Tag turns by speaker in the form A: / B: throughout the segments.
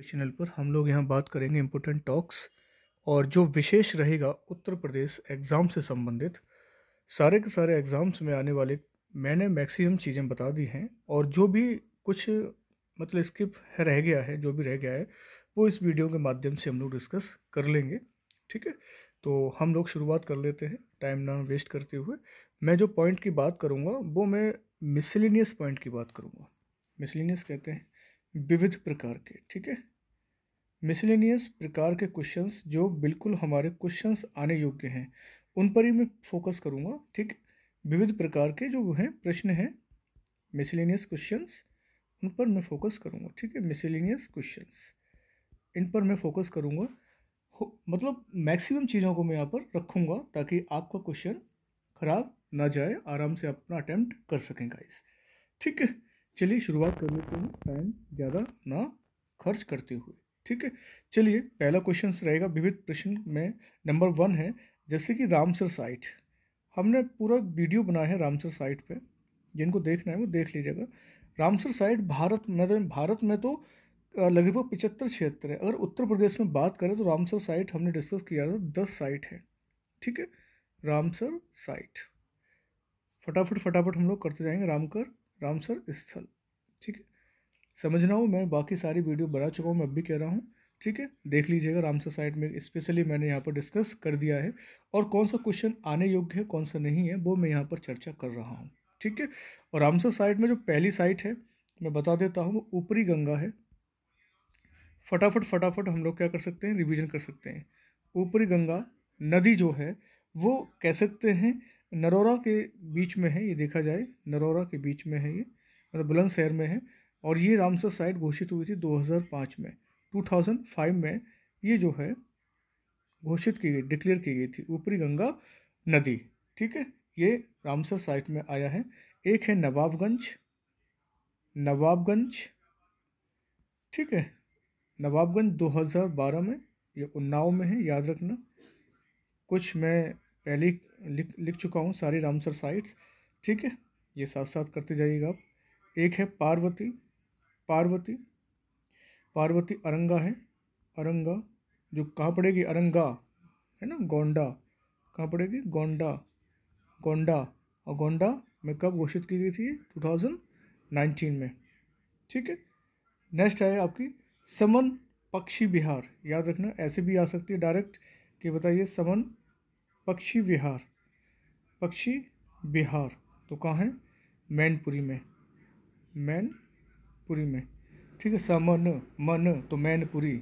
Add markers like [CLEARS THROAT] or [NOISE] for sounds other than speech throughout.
A: इस चैनल पर हम लोग यहाँ बात करेंगे इम्पोर्टेंट टॉक्स और जो विशेष रहेगा उत्तर प्रदेश एग्ज़ाम से संबंधित सारे के सारे एग्ज़ाम्स में आने वाले मैंने मैक्सिमम चीज़ें बता दी हैं और जो भी कुछ मतलब स्किप रह गया है जो भी रह गया है वो इस वीडियो के माध्यम से हम लोग डिस्कस कर लेंगे ठीक है तो हम लोग शुरुआत कर लेते हैं टाइम ना वेस्ट करते हुए मैं जो पॉइंट की बात करूँगा वो मैं मिसलिनियस पॉइंट की बात करूँगा मिसलिनियस कहते हैं विविध प्रकार के ठीक है मिसलिनियस प्रकार के क्वेश्चंस जो बिल्कुल हमारे क्वेश्चंस आने योग्य हैं उन पर ही मैं फोकस करूँगा ठीक विविध प्रकार के जो हैं प्रश्न हैं मिसलिनियस क्वेश्चंस उन पर मैं फोकस करूँगा ठीक है मिसलिनियस क्वेश्चंस इन पर मैं फोकस करूँगा मतलब मैक्सिमम चीज़ों को मैं यहाँ पर रखूँगा ताकि आपका क्वेश्चन ख़राब ना जाए आराम से अपना अटैम्प्ट कर सकें गाइस ठीक है चलिए शुरुआत कर लेते हैं टाइम ज़्यादा ना खर्च करते हुए ठीक है चलिए पहला क्वेश्चन रहेगा विविध प्रश्न में नंबर वन है जैसे कि रामसर साइट हमने पूरा वीडियो बनाया है रामसर साइट पे जिनको देखना है वो देख लीजिएगा रामसर साइट भारत में मतलब भारत में तो लगभग पचहत्तर क्षेत्र है अगर उत्तर प्रदेश में बात करें तो रामसर साइट हमने डिस्कस किया था दस साइट है ठीक है रामसर साइट फटाफट फटाफट हम लोग करते जाएंगे रामकर रामसर स्थल ठीक है समझना हो मैं बाकी सारी वीडियो बना चुका हूँ मैं अब भी कह रहा हूँ ठीक है देख लीजिएगा आराम साइड में स्पेशली मैंने यहाँ पर डिस्कस कर दिया है और कौन सा क्वेश्चन आने योग्य है कौन सा नहीं है वो मैं यहाँ पर चर्चा कर रहा हूँ ठीक है और रामसर साइट में जो पहली साइट है मैं बता देता हूँ वो ऊपरी गंगा है फटाफट फटाफट हम लोग क्या कर सकते हैं रिविजन कर सकते हैं ऊपरी गंगा नदी जो है वो कह सकते हैं नरोरा के बीच में है ये देखा जाए नरोरा के बीच में है ये मतलब बुलंदशहर में है और ये रामसर साइट घोषित हुई थी 2005 में 2005 में ये जो है घोषित की गई डिक्लेयर की गई थी ऊपरी गंगा नदी ठीक है ये रामसर साइट में आया है एक है नवाबगंज नवाबगंज ठीक है नवाबगंज 2012 में ये उन्नाव में है याद रखना कुछ मैं पहले लिख लिख चुका हूँ सारी रामसर साइट्स ठीक है ये साथ साथ करते जाइएगा आप एक है पार्वती पार्वती पार्वती अरंगा है अरंगा जो कहाँ पड़ेगी अरंगा है ना गोंडा कहाँ पड़ेगी गोंडा गोंडा और गोंडा में कब घोषित की गई थी 2019 में ठीक है नेक्स्ट है आपकी समन पक्षी विहार याद रखना ऐसे भी आ सकती है डायरेक्ट कि बताइए समन पक्षी विहार पक्षी बिहार तो कहाँ है मैनपुरी में मैन पुरी में ठीक है समन मन तो मैनपुरी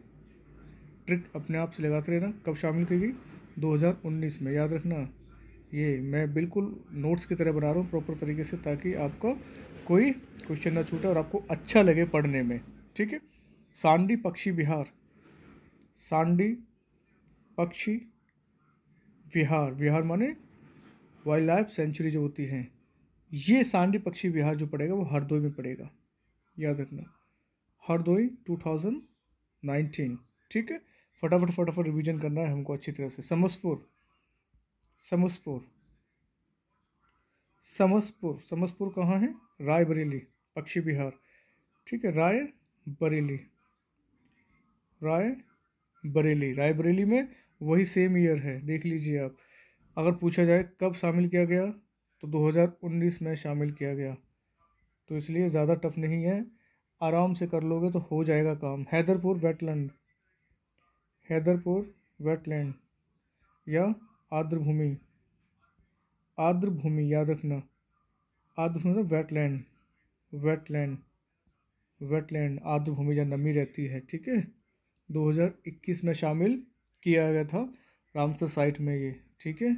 A: ट्रिक अपने आप से लगाते रहना कब शामिल की गई 2019 में याद रखना ये मैं बिल्कुल नोट्स की तरह बना रहा हूँ प्रॉपर तरीके से ताकि आपका कोई क्वेश्चन ना छूटे और आपको अच्छा लगे पढ़ने में ठीक है सांडी पक्षी बिहार सांडी पक्षी बिहार बिहार माने वाइल्ड लाइफ सेंचुरी जो होती हैं ये सांडी पक्षी बिहार जो पड़ेगा वो हरदोई में पड़ेगा याद रखना हरदोई 2019 ठीक है फटाफट फटाफट रिवीजन करना है हमको अच्छी तरह से समसपुर समसपुर समसपुर समसपुर कहाँ है रायबरेली पक्षी बिहार ठीक है राय बरेली राय बरेली रायबरेली में वही सेम ईयर है देख लीजिए आप अगर पूछा जाए कब शामिल किया गया तो 2019 में शामिल किया गया तो इसलिए ज़्यादा टफ नहीं है आराम से कर लोगे तो हो जाएगा काम हैदरपुर वेटलैंड हैदरपुर वेटलैंड या भूमि आर्द्र भूमि याद रखना भूमि वेटलैंड वेटलैंड वेटलैंड भूमि जहाँ नमी रहती है ठीक है 2021 में शामिल किया गया था रामसर साइट में ये ठीक है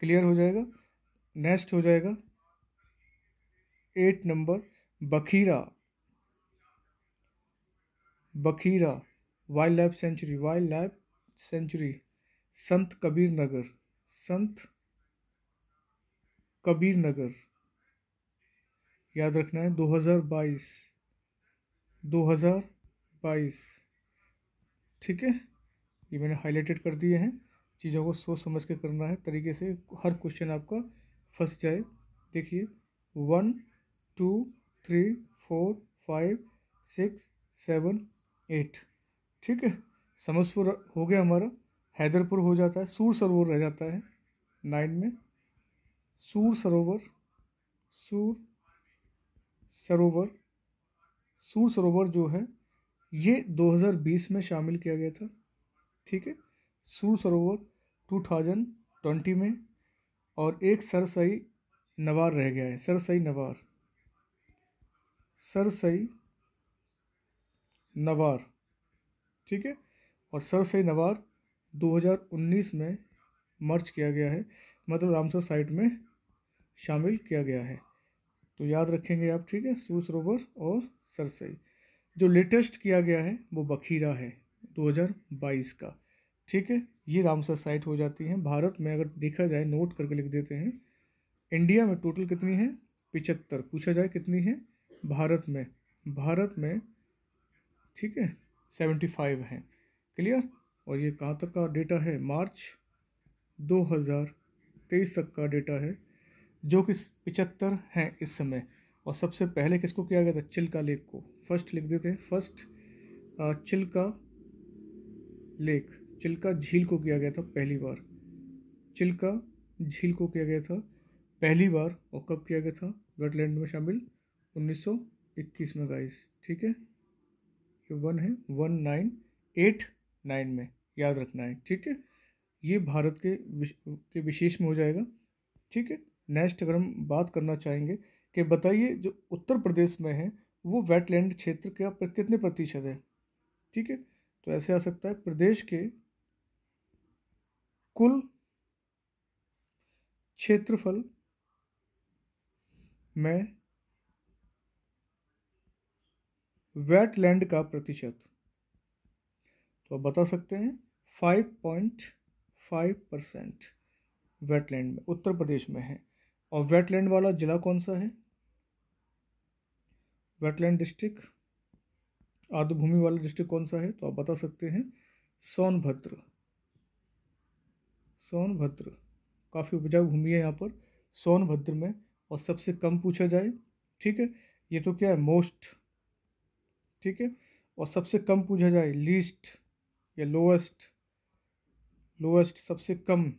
A: क्लियर हो जाएगा नेक्स्ट हो जाएगा eight number Bakhira Bakhira wildlife sanctuary wildlife sanctuary Sant Kabir नगर संत कबीर नगर याद रखना है 2022 2022 ठीक है ये मैंने हाईलाइटेड कर दिए हैं चीज़ों को सोच समझ के करना है तरीके से हर क्वेश्चन आपका फंस जाए देखिए one two three four five six seven eight ठीक है समझपुर हो गया हमारा हैदरपुर हो जाता है सूर सरोवर रह जाता है नाइन में सूर सरोवर सूर सरोवर सूर सरोवर जो है ये 2020 में शामिल किया गया था ठीक है सूर सरोवर 2020 में और एक सरसई नवार रह गया है सरसई नवार सरसई नवार ठीक है और सरसई नवार 2019 में मर्ज किया गया है मतलब रामसर साइट में शामिल किया गया है तो याद रखेंगे आप ठीक है सूर सरोवर और सरसई जो लेटेस्ट किया गया है वो बखीरा है 2022 का ठीक है ये रामसर साइट हो जाती हैं भारत में अगर देखा जाए नोट करके लिख देते हैं इंडिया में टोटल कितनी है पिचहत्तर पूछा जाए कितनी है भारत में भारत में ठीक है सेवेंटी फाइव हैं क्लियर और ये कहाँ तक का डेटा है मार्च दो हज़ार तेईस तक का डेटा है जो कि पिचहत्तर हैं इस समय और सबसे पहले किसको किया गया था चिल्का लेक को फर्स्ट लिख देते हैं फर्स्ट चिल्का लेक चिल्का झील को किया गया था पहली बार चिल्का झील को किया गया था पहली बार और कब किया गया था वेटलैंड में शामिल 1921 में गाइस ठीक है ये वन है वन नाइन एट नाइन में याद रखना है ठीक है ये भारत के विश, के विशेष में हो जाएगा ठीक है नेक्स्ट अगर हम बात करना चाहेंगे कि बताइए जो उत्तर प्रदेश में है वो वेटलैंड क्षेत्र का कितने प्रतिशत है ठीक है तो ऐसे आ सकता है प्रदेश के कुल क्षेत्रफल में वेटलैंड का प्रतिशत तो आप बता सकते हैं five point five percent wetland में उत्तर प्रदेश में है और वेटलैंड वाला ज़िला कौन सा है वेटलैंड डिस्ट्रिक्ट आर्द्रभूमि वाला डिस्ट्रिक्ट कौन सा है तो आप बता सकते हैं सोनभद्र सोनभद्र काफ़ी उपजाऊ भूमि है यहाँ पर सोनभद्र में और सबसे कम पूछा जाए ठीक है ये तो क्या है मोस्ट ठीक है और सबसे कम पूछा जाए लीस्ट या लोएस्ट लोएस्ट सबसे कम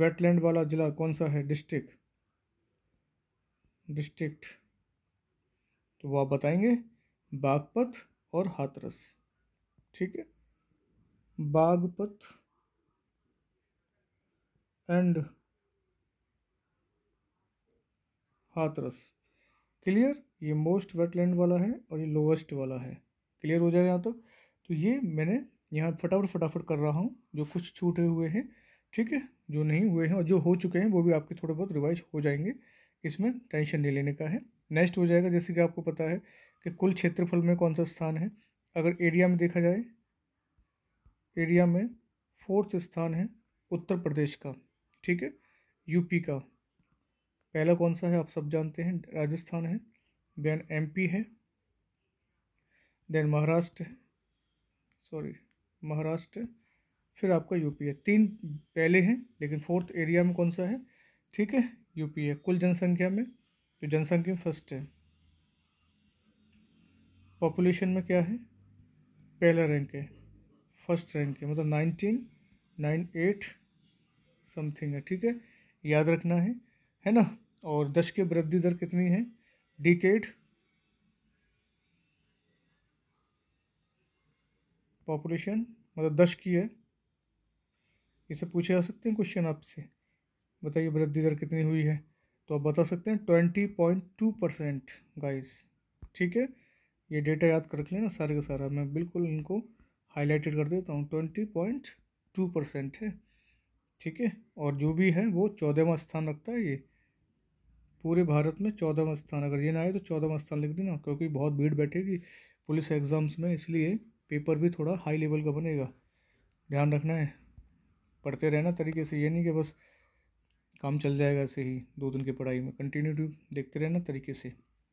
A: वेटलैंड वाला ज़िला कौन सा है डिस्ट्रिक्ट डिस्ट्रिक्ट तो वो आप बताएंगे बागपत और हाथरस ठीक है बागपत एंड हाथरस क्लियर ये मोस्ट वेटलैंड वाला है और ये लोवेस्ट वाला है क्लियर हो जाएगा यहाँ तक तो? तो ये मैंने यहाँ फटाफट फटाफट कर रहा हूँ जो कुछ छूटे हुए हैं ठीक है जो नहीं हुए हैं और जो हो चुके हैं वो भी आपके थोड़े बहुत रिवाइज हो जाएंगे इसमें टेंशन नहीं लेने का है नेक्स्ट हो जाएगा जैसे कि आपको पता है कि कुल क्षेत्रफल में कौन सा स्थान है अगर एरिया में देखा जाए एरिया में फोर्थ स्थान है उत्तर प्रदेश का ठीक है यूपी का पहला कौन सा है आप सब जानते हैं राजस्थान है देन एमपी है देन महाराष्ट्र है सॉरी महाराष्ट्र फिर आपका यूपी है तीन पहले हैं लेकिन फोर्थ एरिया में कौन सा है ठीक है यूपी है कुल जनसंख्या में तो जनसंख्या फर्स्ट है पॉपुलेशन में क्या है पहला रैंक है फर्स्ट रैंक है मतलब नाइनटीन नाइन एट समथिंग है ठीक है याद रखना है है ना और दस के वृद्धि दर कितनी है decade पॉपुलेशन मतलब दश की है इसे पूछे जा सकते हैं क्वेश्चन आपसे बताइए वृद्धि दर कितनी हुई है तो आप बता सकते हैं twenty point two percent guys ठीक है ये डेटा याद कर रख लेना सारे का सारा मैं बिल्कुल इनको हाईलाइटेड कर देता हूँ ट्वेंटी पॉइंट टू परसेंट है ठीक है और जो भी है वो चौदहवा स्थान रखता है ये पूरे भारत में चौदहवा स्थान अगर ये ना आए तो चौदहवा स्थान लिख देना क्योंकि बहुत भीड़ बैठेगी पुलिस एग्ज़ाम्स में इसलिए पेपर भी थोड़ा हाई लेवल का बनेगा ध्यान रखना है पढ़ते रहना तरीके से ये नहीं कि बस काम चल जाएगा ऐसे ही दो दिन की पढ़ाई में कंटिन्यू देखते रहना तरीके से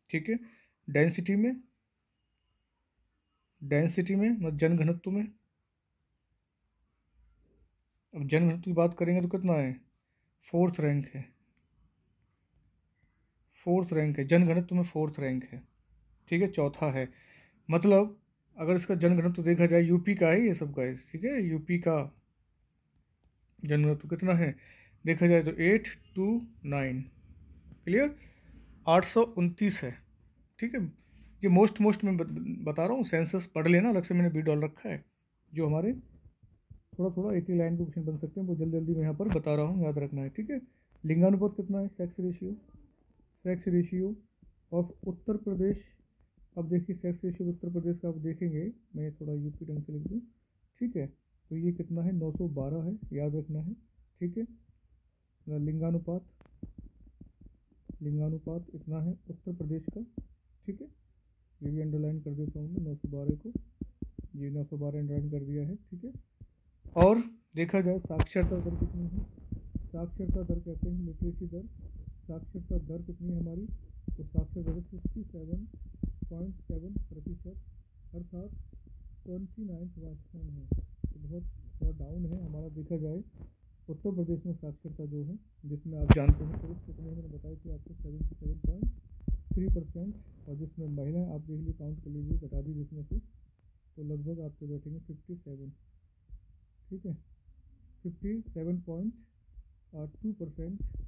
A: ठीक है डेंसिटी में डेंसिटी में मतलब जनघनत्व में अब जनघनत्व की बात करेंगे तो कितना है फोर्थ रैंक है फोर्थ रैंक है जन में फोर्थ रैंक है ठीक है चौथा है मतलब अगर इसका जन तो देखा जाए यूपी का है ये सब का ठीक है यूपी का जन तो कितना है देखा जाए तो एट टू नाइन क्लियर आठ सौ उनतीस है ठीक है ये मोस्ट मोस्ट मैं बता रहा हूँ सेंसस पढ़ लेना अलग से मैंने बी डॉल रखा है जो हमारे थोड़ा थोड़ा एटी लाइन के क्वेश्चन बन सकते हैं वो जल्दी जल्दी मैं यहाँ पर बता रहा हूँ याद रखना है ठीक है लिंगानुपात कितना है sex ratio sex ratio of Uttar Pradesh अब देखिए सेक्स रेशियो उत्तर प्रदेश का आप देखेंगे मैं थोड़ा यूपी ढंग से लिख दूँ ठीक है तो ये कितना है 912 है याद रखना है ठीक है लिंगानुपात लिंगानुपात इतना है उत्तर प्रदेश का ठीक है ये भी अंडरलाइन कर देता हूँ मैं नौ सौ बारह को ये नौ सौ बारह अंडरलाइन कर दिया है ठीक है और देखा जाए साक्षरता दर कितनी है साक्षरता दर कहते हैं लिटरेसी दर साक्षरता दर कितनी है हमारी तो साक्षर दर सिक्सटी सेवन पॉइंट सेवन प्रतिशत अर्थात ट्वेंटी नाइन्थ राजस्थान है तो बहुत थोड़ा डाउन है हमारा देखा जाए उत्तर प्रदेश में साक्षरता जो है जिसमें आप जानते हैं पुरुष तो कितने मैंने बताया कि आपको seventy seven point three percent और जिसमें महिला आप देख लीजिए काउंट कर लीजिए बता दीजिए इसमें से तो लगभग आपके बैठेंगे फिफ्टी सेवन ठीक है fifty seven point two percent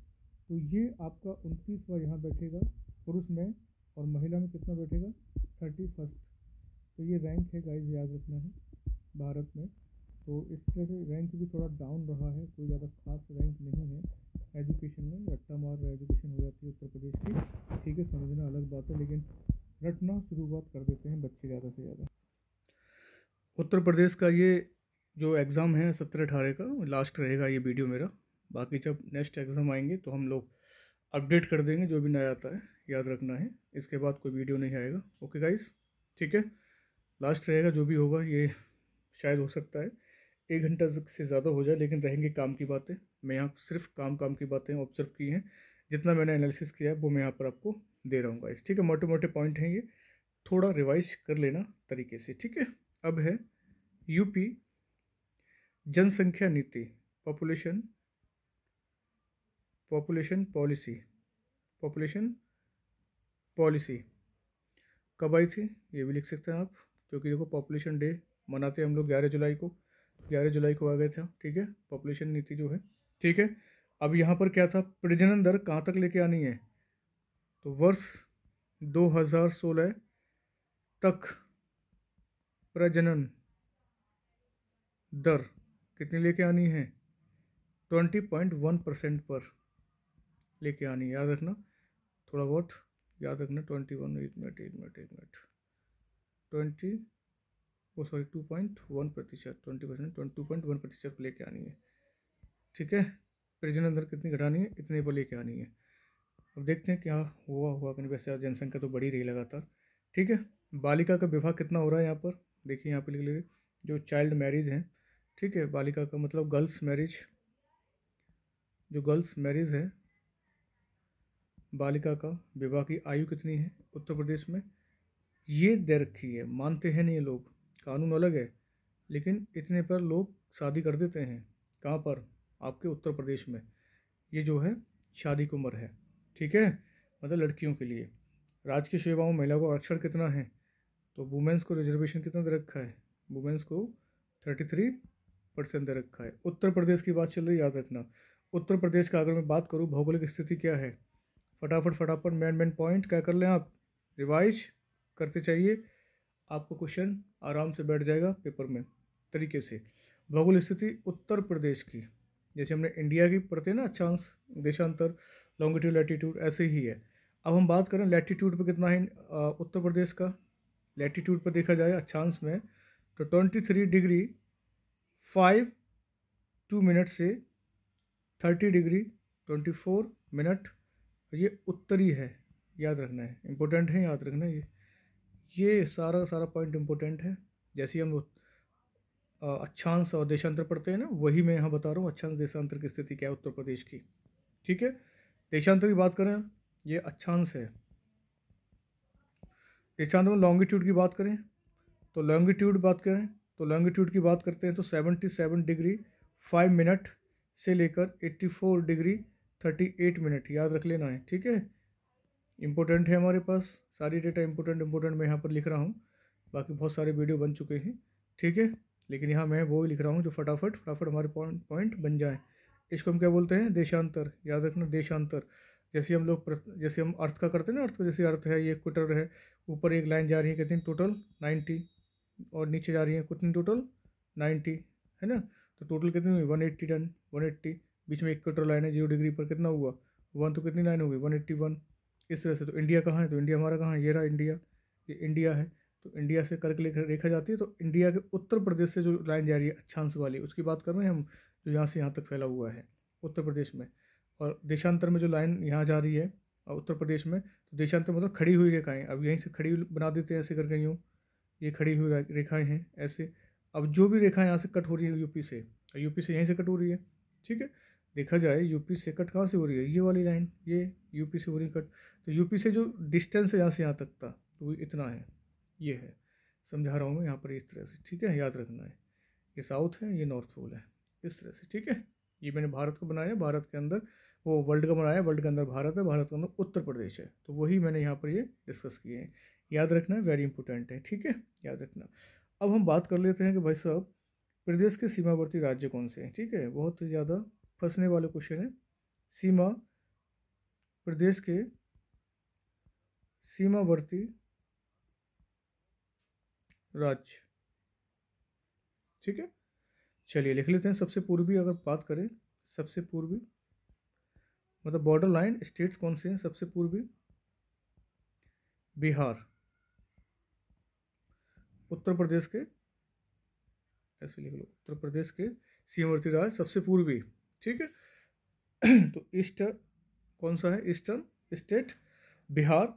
A: तो ये आपका उनतीसवा यहाँ बैठेगा पुरुष में और महिला में कितना बैठेगा थर्टी फर्स्ट तो ये रैंक है गाइज याद रखना है भारत में तो इस तरह से रैंक भी थोड़ा डाउन रहा है कोई ज़्यादा खास रैंक नहीं है एजुकेशन में रट्टा मार एजुकेशन हो जाती है उत्तर प्रदेश की ठीक है समझना अलग बात है लेकिन रटना शुरुआत कर देते हैं बच्चे ज़्यादा से ज़्यादा उत्तर प्रदेश का ये जो एग्ज़ाम है सत्रह अठारह का लास्ट रहेगा ये वीडियो मेरा बाकी जब नेक्स्ट एग्ज़ाम आएंगे तो हम लोग अपडेट कर देंगे जो भी नया आता है याद रखना है इसके बाद कोई वीडियो नहीं आएगा ओके गाइस ठीक है लास्ट रहेगा जो भी होगा ये शायद हो सकता है एक घंटा से ज़्यादा हो जाए लेकिन रहेंगे काम की बातें मैं यहाँ सिर्फ काम काम की बातें ऑब्जर्व की हैं जितना मैंने एनालिसिस किया है वो मैं यहाँ पर आपको दे रहा हूँ गाइस ठीक है मोटे मोटे पॉइंट हैं ये थोड़ा रिवाइज कर लेना तरीके से ठीक है अब है यूपी जनसंख्या नीति population population policy population policy कब आई थी ये भी लिख सकते हैं आप क्योंकि देखो पॉपुलेशन डे मनाते हैं हम लोग ग्यारह जुलाई को ग्यारह जुलाई को आ गए थे ठीक है पॉपुलेशन नीति जो है ठीक है अब यहाँ पर क्या था प्रजनन दर कहाँ तक लेके आनी है तो वर्ष 2016 तक प्रजनन दर कितनी लेके आनी है ट्वेंटी पॉइंट वन परसेंट पर लेके आनी याद रखना थोड़ा बहुत याद रखना ट्वेंटी वन एक मिनट एक मिनट एक मिनट ट्वेंटी वो सॉरी टू पॉइंट वन प्रतिशत twenty percent twenty two point one प्रतिशत पर लेके आनी है ठीक है प्रिजन अंदर कितनी घटानी है इतने पर लेके आनी है अब देखते हैं क्या हुआ हुआ कहीं वैसे जनसंख्या तो बढ़ी रही लगातार ठीक है बालिका का विवाह कितना हो रहा है यहाँ पर देखिए यहाँ पर लिख लीजिए जो चाइल्ड मैरिज हैं ठीक है बालिका का मतलब गर्ल्स मैरिज जो गर्ल्स मैरिज है बालिका का विवाह की आयु कितनी है उत्तर प्रदेश में ये दे रखी है मानते हैं नहीं ये लोग कानून अलग है लेकिन इतने पर लोग शादी कर देते हैं कहाँ पर आपके उत्तर प्रदेश में ये जो है शादी की उम्र है ठीक है मतलब लड़कियों के लिए राज्य की सेवाओं महिला को आरक्षण कितना है तो वुमेंस को रिजर्वेशन कितना दे रखा है वुमेंस को थर्टी थ्री परसेंट दे रखा है उत्तर प्रदेश की बात चल रही याद रखना उत्तर प्रदेश का अगर मैं बात करूँ भौगोलिक स्थिति क्या है फटाफट फटाफट मेन मेन पॉइंट क्या कर लें आप रिवाइज करते चाहिए आपको क्वेश्चन आराम से बैठ जाएगा पेपर में तरीके से भौगोल स्थिति उत्तर प्रदेश की जैसे हमने इंडिया की पढ़ते ना अच्छांश देशांतर लॉन्गिट्यूड लैटीट्यूड ऐसे ही है अब हम बात करें लैटीट्यूड पर कितना है उत्तर प्रदेश का लैटीट्यूड पर देखा जाए अच्छांश में तो twenty three degree five two minute से thirty degree twenty four minute ये उत्तरी है याद रखना है इम्पोर्टेंट है याद रखना है ये ये सारा सारा पॉइंट इम्पोर्टेंट है जैसे हम अच्छांश और देशांतर पढ़ते हैं ना वही मैं यहाँ बता रहा हूँ अच्छांश देशांतर की स्थिति क्या है उत्तर प्रदेश की ठीक है देशांतर की बात करें ये अच्छांश है देशांतर में लॉन्गिट्यूड की बात करें तो लॉन्गिट्यूड बात करें तो लॉन्गिट्यूड की बात करते हैं तो seventy seven degree five minute से लेकर eighty four degree thirty eight minute याद रख लेना है ठीक है इम्पोर्टेंट है हमारे पास सारी डेटा इम्पोर्टेंट इम्पोर्टेंट मैं यहाँ पर लिख रहा हूँ बाकी बहुत सारे वीडियो बन चुके हैं ठीक है लेकिन यहाँ मैं वो लिख रहा हूँ जो फटाफट फटाफट हमारे पॉइंट पॉइंट बन जाए इसको हम क्या बोलते हैं देशांतर याद रखना देशांतर जैसे हम लोग जैसे हम अर्थ का करते हैं ना अर्थ का जैसे अर्थ है ये क्विटर है ऊपर एक लाइन जा रही है कितनी टोटल नाइन्टी और नीचे जा रही है कितनी टोटल नाइन्टी है ना तो टोटल कितनी हुई one eighty ton one eighty बीच में एक कटर लाइन है जीरो डिग्री पर कितना हुआ वन तो कितनी लाइन हो गई वन एट्टी वन इस तरह से तो इंडिया कहाँ है तो इंडिया हमारा कहाँ है ये रहा इंडिया ये इंडिया है तो इंडिया से करके लेकर रेखा जाती है तो इंडिया के उत्तर प्रदेश से जो लाइन जा रही है अच्छांश वाली उसकी बात कर रहे हैं हम जो यहाँ से यहाँ तक फैला हुआ है उत्तर प्रदेश में और देशांतर में जो लाइन यहाँ जा रही है और उत्तर प्रदेश में तो देशांतर मतलब खड़ी हुई रेखाएँ अब यहीं से खड़ी बना देते हैं ऐसे करके यूँ ये खड़ी हुई रेखाएँ हैं ऐसे अब जो भी रेखाएँ यहाँ से कट हो रही है यूपी से यूपी से यहीं से कट हो रही है ठीक है देखा जाए यूपी से कट कहाँ से हो रही है ये वाली लाइन ये यूपी से हो रही कट तो यूपी से जो डिस्टेंस है यहाँ से यहाँ तक का तो वो इतना है ये है समझा रहा हूँ मैं यहाँ पर इस तरह से ठीक है याद रखना है ये साउथ है ये नॉर्थ पोल है इस तरह से ठीक है ये मैंने भारत को बनाया भारत के अंदर वो वर्ल्ड का बनाया वर्ल्ड के अंदर भारत है भारत के अंदर उत्तर प्रदेश है तो वही मैंने यहाँ पर ये डिस्कस किए हैं याद रखना वेरी इंपॉर्टेंट है ठीक है याद रखना अब हम बात कर लेते हैं कि भाई साहब प्रदेश के सीमावर्ती राज्य कौन से हैं ठीक है बहुत ज़्यादा फंसने वाले क्वेश्चन है सीमा प्रदेश के सीमावर्ती राज्य ठीक है चलिए लिख लेते हैं सबसे पूर्वी अगर बात करें सबसे पूर्वी मतलब बॉर्डर लाइन स्टेट्स कौन से हैं सबसे पूर्वी बिहार उत्तर प्रदेश के ऐसे लिख लो उत्तर प्रदेश के सीमावर्ती राज्य सबसे पूर्वी ठीक है तो ईस्ट कौन सा है ईस्टर्न स्टेट बिहार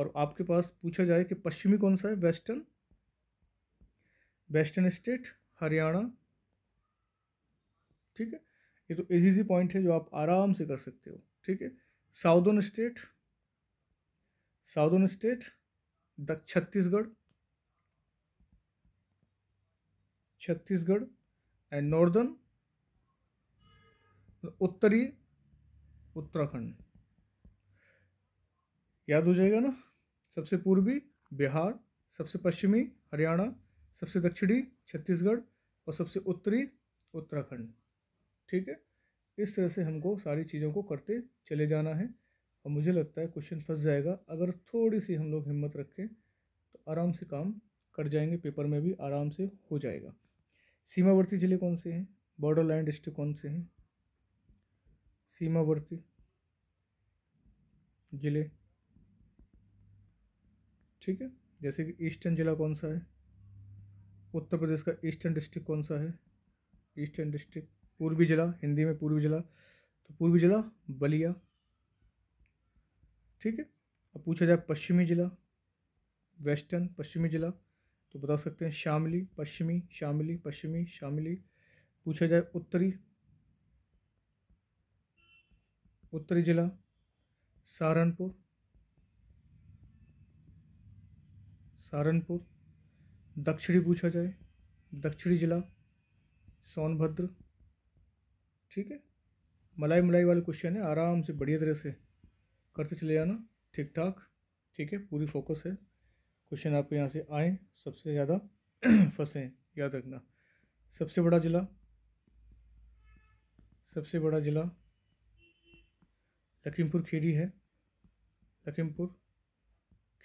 A: और आपके पास पूछा जाए कि पश्चिमी कौन सा है वेस्टर्न वेस्टर्न स्टेट हरियाणा ठीक है ये तो इजी इजी पॉइंट है जो आप आराम से कर सकते हो ठीक है southern state southern state the Chhattisgarh Chhattisgarh and northern उत्तरी उत्तराखंड याद हो जाएगा ना सबसे पूर्वी बिहार सबसे पश्चिमी हरियाणा सबसे दक्षिणी छत्तीसगढ़ और सबसे उत्तरी उत्तराखंड ठीक है इस तरह से हमको सारी चीज़ों को करते चले जाना है और मुझे लगता है क्वेश्चन फंस जाएगा अगर थोड़ी सी हम लोग हिम्मत रखें तो आराम से काम कर जाएंगे पेपर में भी आराम से हो जाएगा सीमावर्ती ज़िले कौन से हैं बॉर्डर लाइन डिस्ट्रिक्ट कौन से हैं सीमावर्ती ज़िले ठीक है जैसे कि ईस्टर्न ज़िला कौन सा है उत्तर प्रदेश का ईस्टर्न डिस्ट्रिक्ट कौन सा है ईस्टर्न डिस्ट्रिक्ट पूर्वी जिला हिंदी में पूर्वी जिला तो पूर्वी जिला बलिया ठीक है अब पूछा जाए पश्चिमी जिला वेस्टर्न पश्चिमी जिला तो बता सकते हैं शामली पश्चिमी शामली पश्चिमी शामली पूछा जाए उत्तरी उत्तरी जिला सहारनपुर सहारनपुर दक्षिणी पूछा जाए दक्षिणी जिला सोनभद्र ठीक है मलाई मलाई वाले क्वेश्चन है आराम से बढ़िया तरह से करते चले जाना ठीक ठाक ठीक है पूरी फोकस है क्वेश्चन आपके यहाँ से आए सबसे ज़्यादा [CLEARS THROAT] फंसे याद रखना सबसे बड़ा ज़िला सबसे बड़ा ज़िला लखीमपुर खीरी है लखीमपुर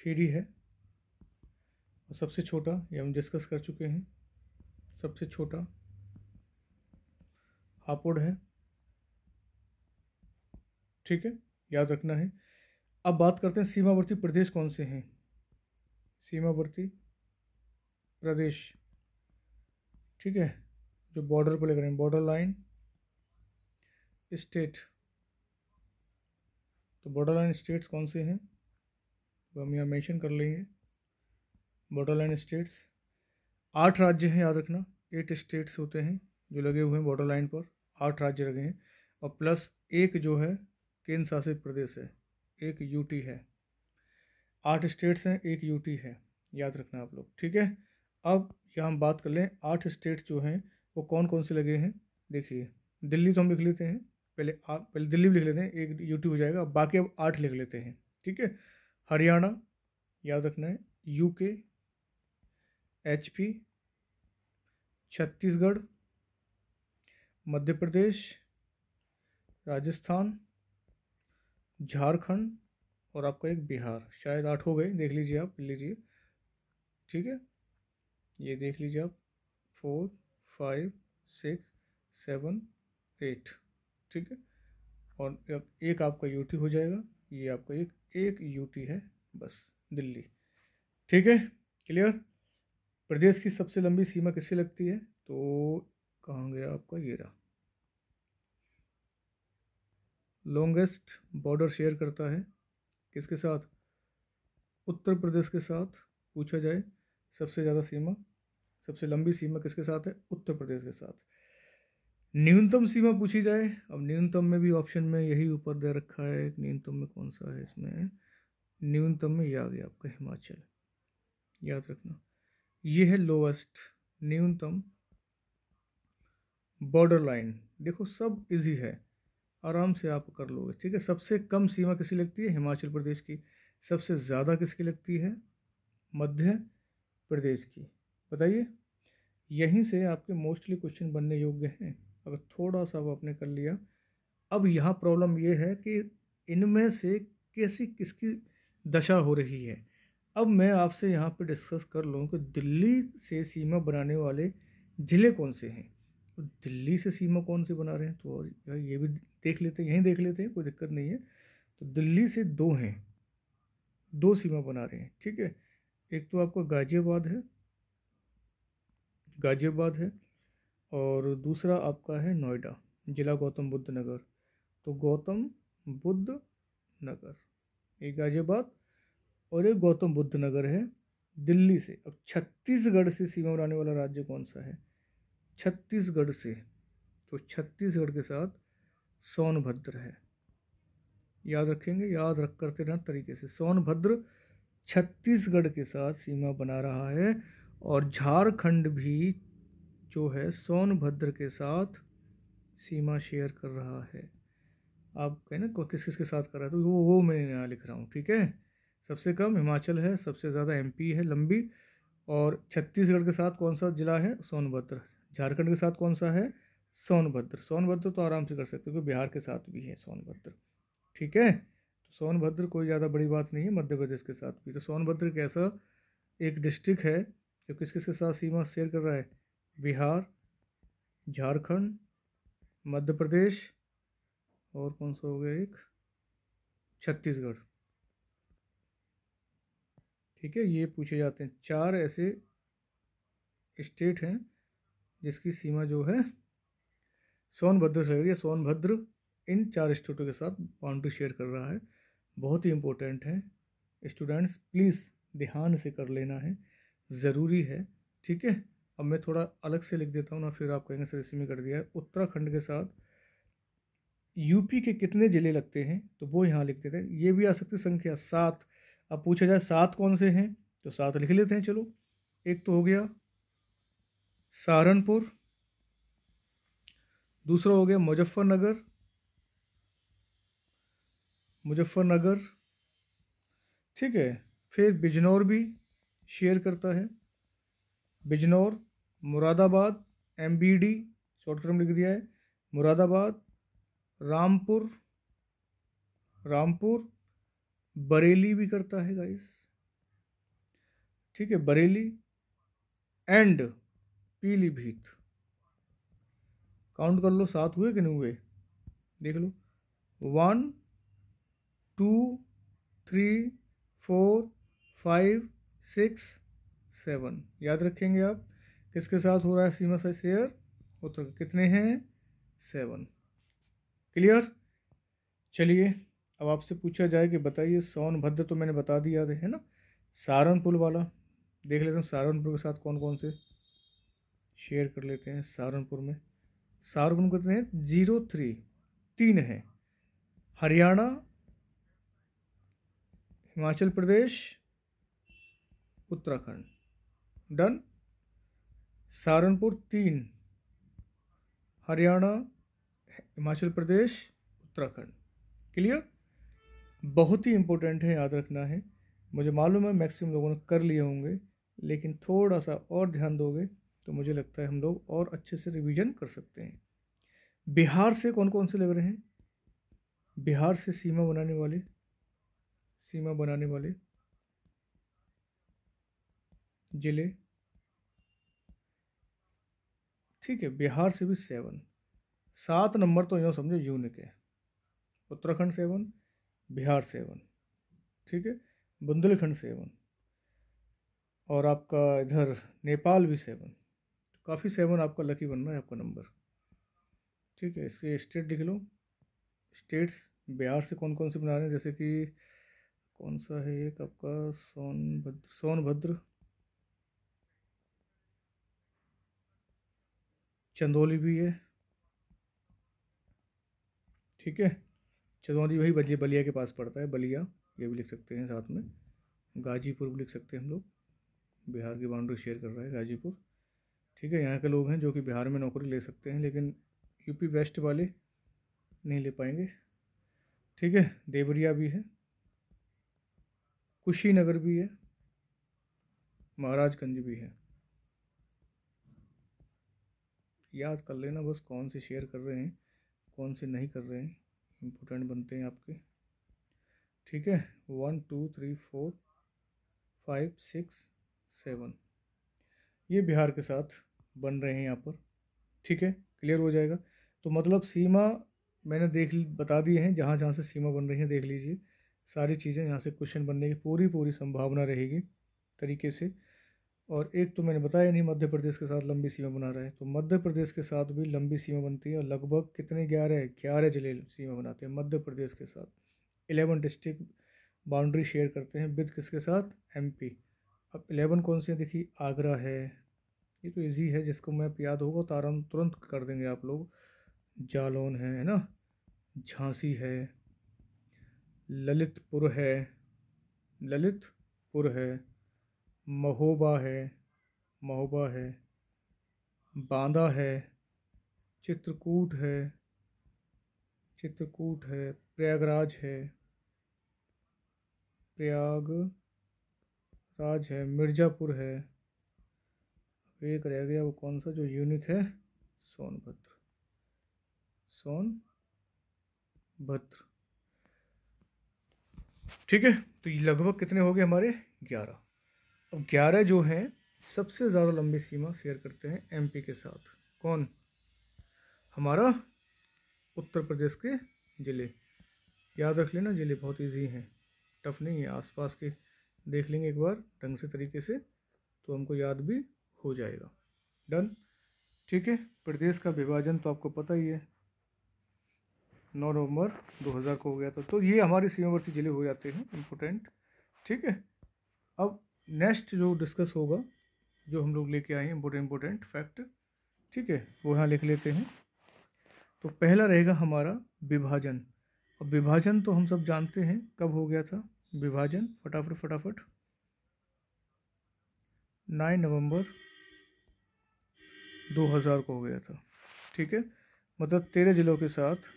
A: खीरी है और सबसे छोटा ये हम डिस्कस कर चुके हैं सबसे छोटा हापुड़ है ठीक है याद रखना है अब बात करते हैं सीमावर्ती प्रदेश कौन से हैं सीमावर्ती प्रदेश ठीक है जो बॉर्डर को लेकर बॉर्डर लाइन स्टेट तो बॉर्डर लाइन स्टेट्स कौन से हैं तो हम यहाँ मेंशन कर लेंगे बॉर्डर लाइन स्टेट्स आठ राज्य हैं याद रखना एट स्टेट्स होते हैं जो लगे हुए हैं बॉर्डर लाइन पर आठ राज्य लगे हैं और प्लस एक जो है केंद्र शासित प्रदेश है एक यूटी है आठ स्टेट्स हैं एक यूटी है याद रखना आप लोग ठीक है अब यहाँ हम बात कर लें आठ स्टेट्स जो हैं वो कौन कौन से लगे हैं देखिए दिल्ली तो हम लिख लेते हैं पहले आप पहले दिल्ली भी लिख लेते हैं एक यूटी हो जाएगा बाकी अब आठ लिख लेते हैं ठीक है हरियाणा याद रखना है यूके एचपी छत्तीसगढ़ मध्य प्रदेश राजस्थान झारखंड और आपका एक बिहार शायद आठ हो गए देख लीजिए आप लीजिए ठीक है ये देख लीजिए आप four five six seven eight ठीक है और एक आपका यूटी हो जाएगा ये आपका एक एक यूटी है बस दिल्ली ठीक है क्लियर प्रदेश की सबसे लंबी सीमा किससे लगती है तो कहाँ गया आपका ये रहा लॉन्गेस्ट बॉर्डर शेयर करता है किसके साथ उत्तर प्रदेश के साथ पूछा जाए सबसे ज़्यादा सीमा सबसे लंबी सीमा किसके साथ है उत्तर प्रदेश के साथ न्यूनतम सीमा पूछी जाए अब न्यूनतम में भी ऑप्शन में यही ऊपर दे रखा है न्यूनतम में कौन सा है इसमें न्यूनतम में ये आ गया आपका हिमाचल याद रखना ये है लोवेस्ट न्यूनतम बॉर्डर लाइन देखो सब इजी है आराम से आप कर लोगे ठीक है सबसे कम सीमा किसी लगती है हिमाचल प्रदेश की सबसे ज़्यादा किसकी लगती है मध्य प्रदेश की बताइए यहीं से आपके मोस्टली क्वेश्चन बनने योग्य हैं अगर थोड़ा सा वो आपने कर लिया अब यहाँ प्रॉब्लम ये है कि इनमें से कैसी किसकी दशा हो रही है अब मैं आपसे यहाँ पे डिस्कस कर लूँ कि दिल्ली से सीमा बनाने वाले ज़िले कौन से हैं तो दिल्ली से सीमा कौन से बना रहे हैं तो ये भी देख लेते हैं यहीं देख लेते हैं कोई दिक्कत नहीं है तो दिल्ली से दो हैं दो सीमा बना रहे हैं ठीक है एक तो आपका गाज़ियाबाद है गाज़ियाबाद है और दूसरा आपका है नोएडा ज़िला गौतम बुद्ध नगर तो गौतम बुद्ध नगर एक गाजियाबाद और एक गौतम बुद्ध नगर है दिल्ली से अब छत्तीसगढ़ से सीमा बनाने वाला राज्य कौन सा है छत्तीसगढ़ से तो छत्तीसगढ़ के साथ सोनभद्र है याद रखेंगे याद रख करते रहना तरीके से सोनभद्र छत्तीसगढ़ के साथ सीमा बना रहा है और झारखंड भी जो है सोनभद्र के साथ सीमा शेयर कर रहा है आप कहें ना किस किस के साथ कर रहा है तो वो वो मैं यहाँ लिख रहा हूँ ठीक है सबसे कम हिमाचल है सबसे ज़्यादा एमपी है लंबी और छत्तीसगढ़ के साथ कौन सा ज़िला है सोनभद्र झारखंड के साथ कौन सा है सोनभद्र सोनभद्र तो आराम से कर सकते हो बिहार के साथ भी है सोनभद्र ठीक है तो सोनभद्र कोई ज़्यादा बड़ी बात नहीं है मध्य प्रदेश के साथ भी तो सोनभद्र कैसा एक डिस्ट्रिक्ट है जो किस किस के साथ सीमा शेयर कर रहा है बिहार झारखंड मध्य प्रदेश और कौन सा हो गया एक छत्तीसगढ़ ठीक है ये पूछे जाते हैं चार ऐसे स्टेट हैं जिसकी सीमा जो है सोनभद्र से या है सोनभद्र इन चार स्टेटों के साथ बाउंड्री शेयर कर रहा है बहुत ही इम्पोर्टेंट है स्टूडेंट्स प्लीज़ ध्यान से कर लेना है ज़रूरी है ठीक है अब मैं थोड़ा अलग से लिख देता हूँ ना फिर आप कहेंगे सर इसी में कर दिया है उत्तराखंड के साथ यूपी के कितने ज़िले लगते हैं तो वो यहाँ लिख देते हैं ये भी आ सकती संख्या सात अब पूछा जाए सात कौन से हैं तो सात लिख लेते हैं चलो एक तो हो गया सहारनपुर दूसरा हो गया मुजफ्फरनगर मुजफ्फरनगर ठीक है फिर बिजनौर भी शेयर करता है Bijnor Moradabad M B D शॉर्टक्रम लिख दिया है मुरादाबाद रामपुर रामपुर बरेली भी करता है गाइस ठीक है बरेली एंड पीलीभीत काउंट कर लो सात हुए कि नहीं हुए देख लो one two three four five six seven याद रखेंगे आप किसके साथ हो रहा है सीमा साइज शेयर उत्तर कितने हैं सेवन क्लियर चलिए अब आपसे पूछा जाए कि बताइए सोनभद्र तो मैंने बता दिया है ना सहारनपुर वाला देख लेते हैं सहारनपुर के साथ कौन कौन से शेयर कर लेते हैं सहारनपुर में सहारनपुर कितने हैं जीरो थ्री तीन हैं हरियाणा हिमाचल प्रदेश उत्तराखंड डन सहारनपुर तीन हरियाणा हिमाचल प्रदेश उत्तराखंड क्लियर बहुत ही इम्पोर्टेंट है याद रखना है मुझे मालूम है मैक्सिमम लोगों ने कर लिए होंगे लेकिन थोड़ा सा और ध्यान दोगे तो मुझे लगता है हम लोग और अच्छे से रिवीजन कर सकते हैं बिहार से कौन कौन से लग रहे हैं बिहार से सीमा बनाने वाले सीमा बनाने वाले ज़िले ठीक है बिहार से भी सेवन सात नंबर तो यूँ समझो यूनिक है उत्तराखंड सेवन बिहार सेवन ठीक है बुंदेलखंड सेवन और आपका इधर नेपाल भी सेवन तो काफ़ी सेवन आपका लकी बनना है आपका नंबर ठीक है इसके स्टेट लिख लो स्टेट्स बिहार से कौन कौन से बना रहे हैं जैसे कि कौन सा है एक आपका सोनभद्र सोनभद्र चंदौली भी है ठीक है चंदौली वही बलिया बलिया के पास पड़ता है बलिया ये भी लिख सकते हैं साथ में गाजीपुर भी लिख सकते हैं हम लोग बिहार की बाउंड्री शेयर कर रहा है गाजीपुर ठीक है यहाँ के लोग हैं जो कि बिहार में नौकरी ले सकते हैं लेकिन यूपी वेस्ट वाले नहीं ले पाएंगे ठीक है देवरिया भी है कुशीनगर भी है महाराजगंज भी है याद कर लेना बस कौन से शेयर कर रहे हैं कौन से नहीं कर रहे हैं इम्पोर्टेंट बनते हैं आपके ठीक है one two three four five six seven ये बिहार के साथ बन रहे हैं यहाँ पर ठीक है क्लियर हो जाएगा तो मतलब सीमा मैंने देख बता दिए हैं जहाँ जहाँ से सीमा बन रही है देख लीजिए सारी चीज़ें यहाँ से क्वेश्चन बनने की पूरी पूरी संभावना रहेगी तरीके से और एक तो मैंने बताया नहीं मध्य प्रदेश के साथ लंबी सीमा बना रहे हैं तो मध्य प्रदेश के साथ भी लंबी सीमा बनती है और लगभग कितने ग्यारह ग्यारह जिले सीमा बनाते हैं मध्य प्रदेश के साथ इलेवन डिस्ट्रिक्ट बाउंड्री शेयर करते हैं विद किसके साथ एम अब इलेवन कौन सी देखिए आगरा है ये तो ईजी है जिसको मैं याद होगा तो आराम तुरंत कर देंगे आप लोग जालौन है है ना झांसी है ललितपुर है ललितपुर है महोबा है महोबा है बांदा है चित्रकूट है चित्रकूट है प्रयागराज है प्रयाग राज है मिर्ज़ापुर है एक रह गया वो कौन सा जो यूनिक है सोनभद्र सोनभद्र ठीक है तो ये लगभग कितने हो गए हमारे ग्यारह अब ग्यारह जो हैं सबसे ज़्यादा लंबी सीमा शेयर करते हैं एमपी के साथ कौन हमारा उत्तर प्रदेश के ज़िले याद रख लेना ज़िले बहुत इजी हैं टफ नहीं है आसपास के देख लेंगे एक बार ढंग से तरीके से तो हमको याद भी हो जाएगा डन ठीक है प्रदेश का विभाजन तो आपको पता ही है नौ नवंबर 2000 को हो गया था तो ये हमारे सीमावर्ती ज़िले हो जाते हैं इम्पोर्टेंट ठीक है अब नेक्स्ट जो डिस्कस होगा जो हम लोग लेके आए हैं इम्पोर्टेंट इम्पोर्टेंट फैक्ट ठीक है वो यहाँ लिख लेते हैं तो पहला रहेगा हमारा विभाजन अब विभाजन तो हम सब जानते हैं कब हो गया था विभाजन फटाफट फटाफट नाइन नवंबर 2000 को हो गया था ठीक है मतलब तेरह ज़िलों के साथ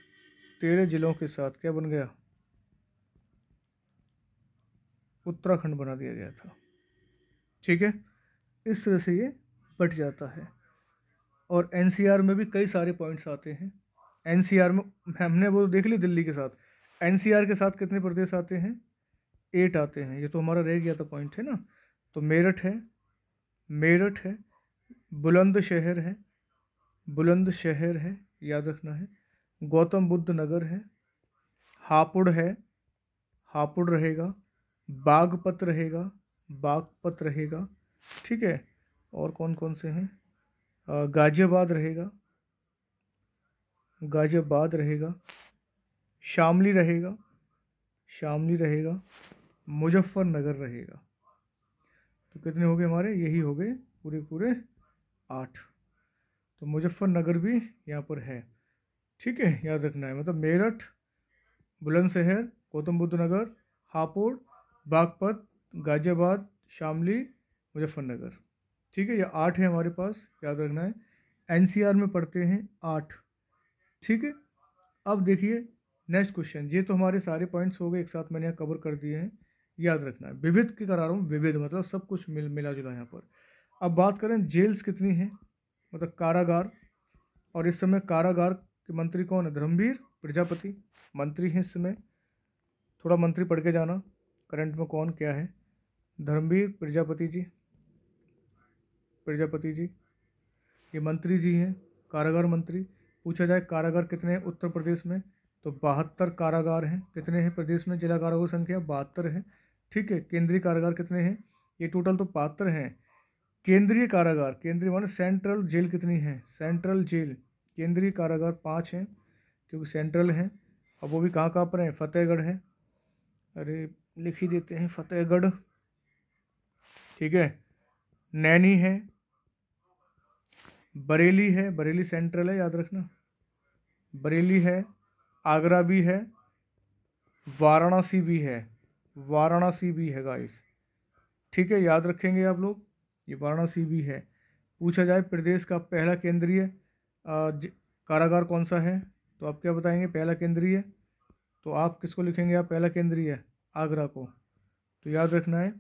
A: तेरह ज़िलों के साथ क्या बन गया उत्तराखंड बना दिया गया था ठीक है इस तरह से ये बट जाता है और एन में भी कई सारे पॉइंट्स आते हैं एन में हमने वो देख ली दिल्ली के साथ एन के साथ कितने प्रदेश आते हैं एट आते हैं ये तो हमारा रह गया था पॉइंट है ना तो मेरठ है मेरठ है बुलंदशहर है बुलंदशहर है याद रखना है गौतम बुद्ध नगर है हापुड़ है हापुड़ रहेगा बागपत रहेगा बागपत रहेगा ठीक है और कौन कौन से हैं गाजियाबाद रहेगा गाजियाबाद रहेगा शामली रहेगा शामली रहेगा मुजफ्फरनगर रहेगा तो कितने हो गए हमारे यही हो गए पूरे पूरे आठ तो मुजफ्फरनगर भी यहाँ पर है ठीक है याद रखना है मतलब मेरठ बुलंदशहर गौतम बुद्ध नगर हापुड़ बागपत गाजियाबाद शामली मुजफ्फरनगर ठीक है ये आठ है हमारे पास याद रखना है एनसीआर में पढ़ते हैं आठ ठीक है अब देखिए नेक्स्ट क्वेश्चन ये तो हमारे सारे पॉइंट्स हो गए एक साथ मैंने यहाँ कवर कर दिए हैं याद रखना है विविध की करा रहा हूँ विविध मतलब सब कुछ मिल मिला जुला यहाँ पर अब बात करें जेल्स कितनी हैं मतलब कारागार और इस समय कारागार के मंत्री कौन है धर्मवीर प्रजापति मंत्री हैं इस समय थोड़ा मंत्री पढ़ के जाना करंट में कौन क्या है धर्मवीर प्रजापति जी प्रजापति जी ये मंत्री जी हैं कारागार मंत्री पूछा जाए कारागार कितने हैं उत्तर प्रदेश में तो बहत्तर कारागार हैं कितने हैं प्रदेश में जिला कारागार संख्या बहत्तर है ठीक है केंद्रीय कारागार कितने हैं ये टोटल तो बहत्तर हैं केंद्रीय कारागार केंद्रीय मान सेंट्रल जेल कितनी है सेंट्रल जेल केंद्रीय कारागार पाँच हैं क्योंकि सेंट्रल हैं अब वो भी कहाँ कहाँ पर हैं फतेहगढ़ है अरे लिख ही देते हैं फतेहगढ़ ठीक है नैनी है बरेली है बरेली सेंट्रल है याद रखना बरेली है आगरा भी है वाराणसी भी है वाराणसी भी है गाइस ठीक है याद रखेंगे आप लोग ये वाराणसी भी है पूछा जाए प्रदेश का पहला केंद्रीय कारागार कौन सा है तो आप क्या बताएंगे पहला केंद्रीय तो आप किसको लिखेंगे आप पहला केंद्रीय आगरा को तो याद रखना है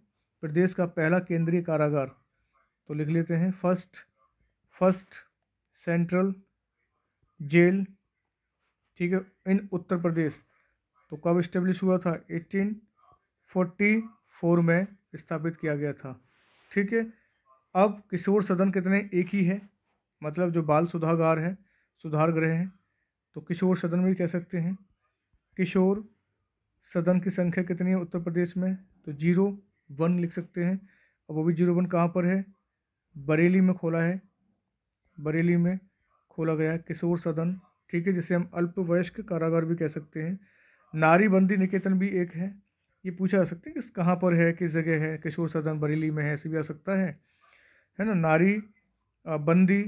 A: प्रदेश का पहला केंद्रीय कारागार तो लिख लेते हैं फर्स्ट फर्स्ट सेंट्रल जेल ठीक है इन उत्तर प्रदेश तो कब इस्टेब्लिश हुआ था 1844 में स्थापित किया गया था ठीक है अब किशोर सदन कितने एक ही है मतलब जो बाल सुधागार है सुधार गृह हैं तो किशोर सदन भी कह सकते हैं किशोर सदन की संख्या कितनी है उत्तर प्रदेश में तो जीरो वन लिख सकते हैं और वो भी जीरो वन कहाँ पर है बरेली में खोला है बरेली में खोला गया है किशोर सदन ठीक है जिसे हम अल्पवयस्क कारागार भी कह सकते हैं नारी बंदी निकेतन भी एक है ये पूछा जा सकता है किस कहाँ पर है किस जगह है किशोर सदन बरेली में है ऐसे भी आ सकता है है ना नारी बंदी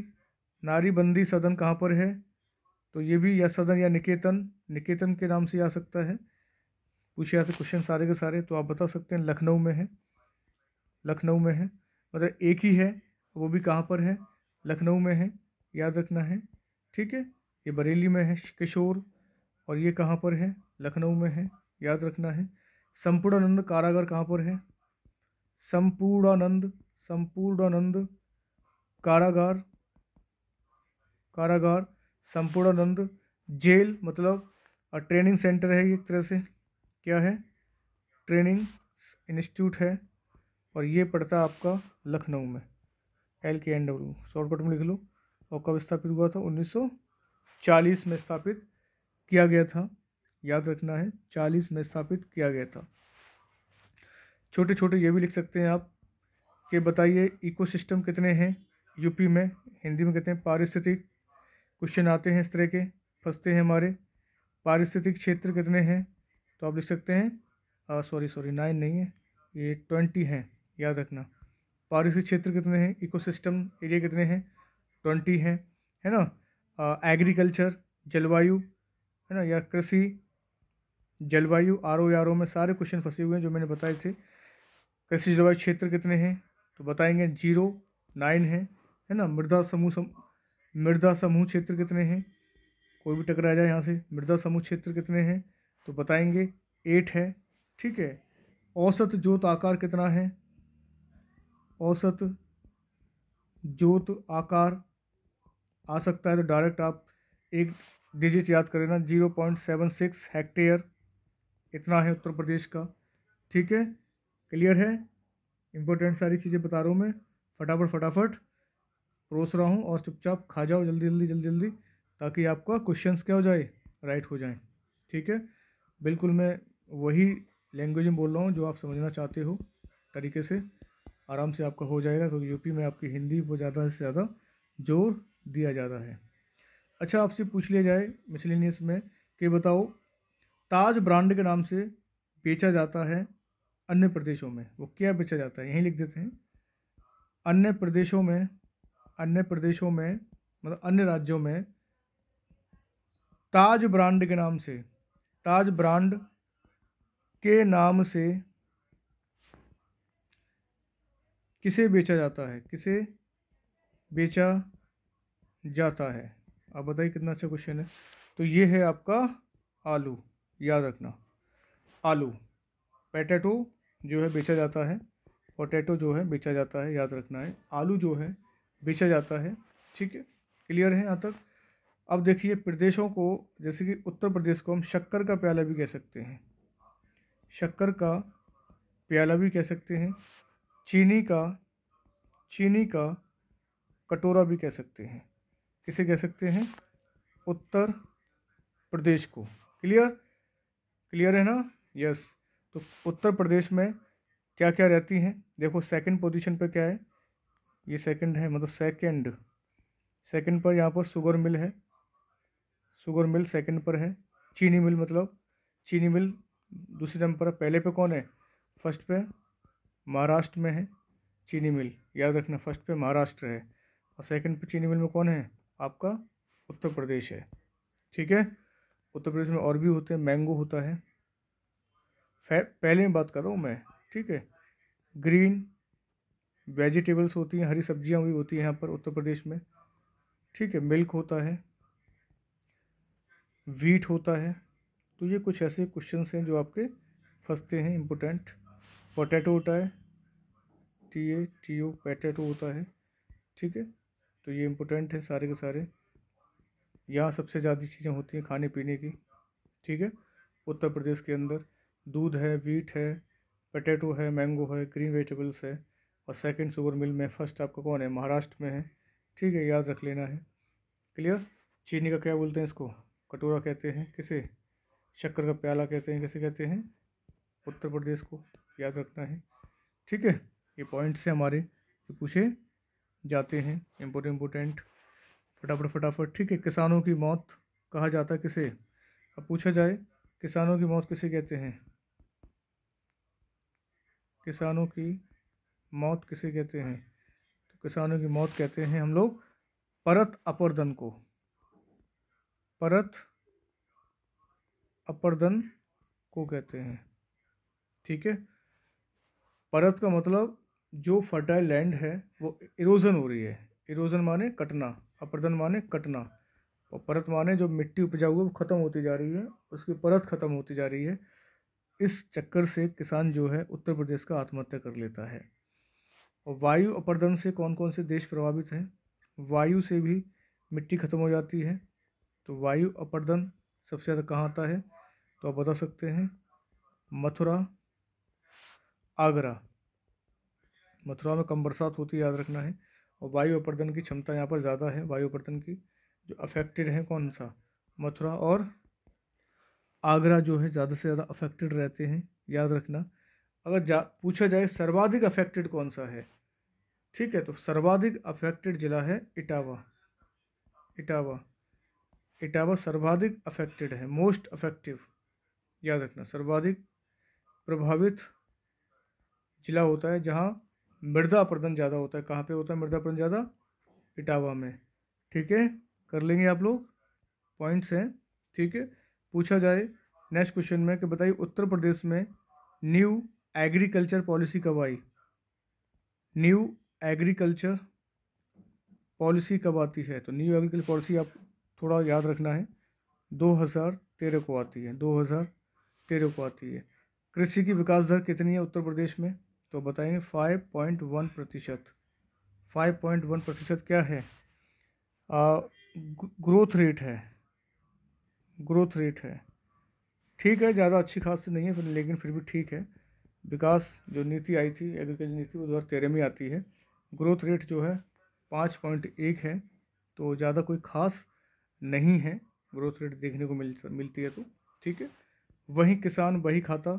A: नारी बंदी सदन कहाँ पर है तो ये भी या सदन या निकेतन निकेतन के नाम से आ सकता है पूछे जाते क्वेश्चन सारे के सारे तो आप बता सकते हैं लखनऊ में है लखनऊ में है मतलब एक ही है वो भी कहाँ पर है लखनऊ में है याद रखना है ठीक है ये बरेली में है किशोर और ये कहाँ पर है लखनऊ में है याद रखना है संपूर्णानंद कारागार कहाँ पर है संपूर्णानंद संपूर्णानंद कारागार कारागार संपूर्णानंद जेल मतलब ट्रेनिंग सेंटर है एक तरह से क्या है ट्रेनिंग इंस्टीट्यूट है और ये पड़ता आपका लखनऊ में एल के एन डब्ल्यू शॉर्टकट में लिख लो और कब स्थापित हुआ था 1940 में स्थापित किया गया था याद रखना है 40 में स्थापित किया गया था छोटे छोटे ये भी लिख सकते हैं आप कि बताइए इकोसिस्टम कितने हैं यूपी में हिंदी में कहते हैं पारिस्थितिक क्वेश्चन आते हैं इस तरह के फंसते हैं हमारे पारिस्थितिक क्षेत्र कितने हैं तो आप लिख सकते हैं सॉरी सॉरी नाइन नहीं है ये ट्वेंटी हैं याद रखना पारिस्थितिक क्षेत्र कितने हैं इकोसिस्टम एरिया कितने हैं ट्वेंटी हैं है ना एग्रीकल्चर जलवायु है ना या कृषि जलवायु आर ओ आर ओ में सारे क्वेश्चन फंसे हुए हैं जो मैंने बताए थे कृषि जलवायु क्षेत्र कितने हैं तो बताएंगे जीरो नाइन है है ना मृदा समूह सम, मृदा समूह क्षेत्र कितने हैं कोई भी टकरा जाए यहाँ से मृदा समूह क्षेत्र कितने हैं तो बताएंगे एट है ठीक है औसत जोत आकार कितना है औसत जोत आकार आ सकता है तो डायरेक्ट आप एक डिजिट याद करें ना zero point seven six hectare इतना है उत्तर प्रदेश का ठीक है क्लियर है इम्पोर्टेंट सारी चीज़ें बता रहा हूँ मैं फटाफट फटाफट परोस रहा हूँ और चुपचाप खा जाओ जल्दी जल्दी जल्दी जल्दी ताकि आपका क्वेश्चंस क्या हो जाए राइट हो जाए ठीक है बिल्कुल मैं वही लैंग्वेज में बोल रहा हूँ जो आप समझना चाहते हो तरीके से आराम से आपका हो जाएगा क्योंकि यूपी में आपकी हिंदी को ज़्यादा से ज़्यादा जोर दिया जाता है अच्छा आपसे पूछ लिया जाए मिसलिनियस में कि बताओ ताज ब्रांड के नाम से बेचा जाता है अन्य प्रदेशों में वो क्या बेचा जाता है यहीं लिख देते हैं अन्य प्रदेशों में अन्य प्रदेशों में मतलब अन्य राज्यों में ताज ब्रांड के नाम से ताज ब्रांड के नाम से किसे बेचा जाता है किसे बेचा जाता है आप बताइए कितना अच्छा क्वेश्चन है तो ये है आपका आलू याद रखना आलू पैटेटो जो है बेचा जाता है पोटैटो जो है बेचा जाता है याद रखना है आलू जो है बेचा जाता है ठीक है क्लियर है यहाँ तक अब देखिए प्रदेशों को जैसे कि उत्तर प्रदेश को हम शक्कर का प्याला भी कह सकते हैं शक्कर का प्याला भी कह सकते हैं चीनी का चीनी का कटोरा भी कह सकते हैं किसे कह सकते हैं उत्तर प्रदेश को क्लियर क्लियर है ना यस तो उत्तर प्रदेश में क्या क्या रहती हैं देखो सेकंड पोजीशन पर क्या है ये सेकंड है मतलब सेकंड सेकंड पर यहाँ पर शुगर मिल है शुगर मिल सेकंड पर है चीनी मिल मतलब चीनी मिल दूसरे नंबर पर पहले पे कौन है फर्स्ट पे महाराष्ट्र में है चीनी मिल याद रखना फर्स्ट पे महाराष्ट्र है और सेकंड पे चीनी मिल में कौन है आपका उत्तर प्रदेश है ठीक है उत्तर प्रदेश में और भी होते हैं मैंगो होता है पहले में बात कर रहा हूँ मैं ठीक है ग्रीन वेजिटेबल्स होती हैं हरी सब्जियाँ भी होती हैं यहाँ पर उत्तर प्रदेश में ठीक है मिल्क होता है वीट होता है तो ये कुछ ऐसे क्वेश्चन हैं जो आपके फंसते हैं इम्पोर्टेंट पोटैटो होता है टी ए टी ओ पैटैटो होता है ठीक है तो ये इम्पोर्टेंट है सारे के सारे यहाँ सबसे ज़्यादा चीज़ें होती हैं खाने पीने की ठीक है उत्तर प्रदेश के अंदर दूध है वीट है पटेटो है मैंगो है ग्रीन वेजिटेबल्स है और सेकंड शुगर मिल में फर्स्ट आपका कौन है महाराष्ट्र में है ठीक है याद रख लेना है क्लियर चीनी का क्या बोलते हैं इसको कटोरा कहते हैं किसे शक्कर का प्याला कहते हैं किसे कहते हैं उत्तर प्रदेश को याद रखना है ठीक है ये पॉइंट्स हैं हमारे जो पूछे जाते हैं इम्पोर्टेंट इम्पोर्टेंट फटाफट फटाफट ठीक है किसानों की मौत कहा जाता है किसे अब पूछा जाए किसानों की मौत किसे कहते हैं किसानों की मौत किसे कहते हैं तो किसानों की मौत कहते हैं हम लोग परत अपर्दन को परत अपर्दन को कहते हैं ठीक है परत का मतलब जो फर्टाइल लैंड है वो इरोजन हो रही है इरोजन माने कटना अपर्दन माने कटना और परत माने जो मिट्टी उपजाऊ है वो ख़त्म होती जा रही है उसकी परत ख़त्म होती जा रही है इस चक्कर से किसान जो है उत्तर प्रदेश का आत्महत्या कर लेता है और वायु अपर्दन से कौन कौन से देश प्रभावित हैं वायु से भी मिट्टी ख़त्म हो जाती है तो वायु अपर्दन सबसे ज़्यादा कहाँ आता है तो आप बता सकते हैं मथुरा आगरा मथुरा में कम बरसात होती है याद रखना है और वायु अपर्दन की क्षमता यहाँ पर ज़्यादा है वायु अपर्दन की जो अफेक्टेड है कौन सा मथुरा और आगरा जो है ज़्यादा से ज़्यादा अफेक्टेड रहते हैं याद रखना अगर जा पूछा जाए सर्वाधिक अफेक्टेड कौन सा है ठीक है तो सर्वाधिक अफेक्टेड ज़िला है इटावा इटावा इटावा सर्वाधिक अफेक्टेड है मोस्ट अफेक्टिव याद रखना सर्वाधिक प्रभावित जिला होता है जहाँ मृदा अपर्दन ज़्यादा होता है कहाँ पे होता है मृदा अपर्दन ज़्यादा इटावा में ठीक है कर लेंगे आप लोग पॉइंट्स हैं ठीक है पूछा जाए नेक्स्ट क्वेश्चन में कि बताइए उत्तर प्रदेश में न्यू एग्रीकल्चर पॉलिसी कब आई न्यू एग्रीकल्चर पॉलिसी कब आती है तो न्यू एग्रीकल्चर पॉलिसी आप थोड़ा याद रखना है दो हज़ार तेरह को आती है दो हज़ार तेरह को आती है कृषि की विकास दर कितनी है उत्तर प्रदेश में तो बताएंगे फाइव पॉइंट वन प्रतिशत फाइव पॉइंट वन प्रतिशत क्या है आ, ग्रोथ रेट है ग्रोथ रेट है ठीक है ज़्यादा अच्छी खास तो नहीं है फिर लेकिन फिर भी ठीक है विकास जो नीति आई थी एग्रीकल्चर नीति वो दो हज़ार तेरह में आती है ग्रोथ रेट जो है पाँच पॉइंट एक है तो ज़्यादा कोई खास नहीं है ग्रोथ रेट देखने को मिल मिलती है तो ठीक है वहीं किसान वही खाता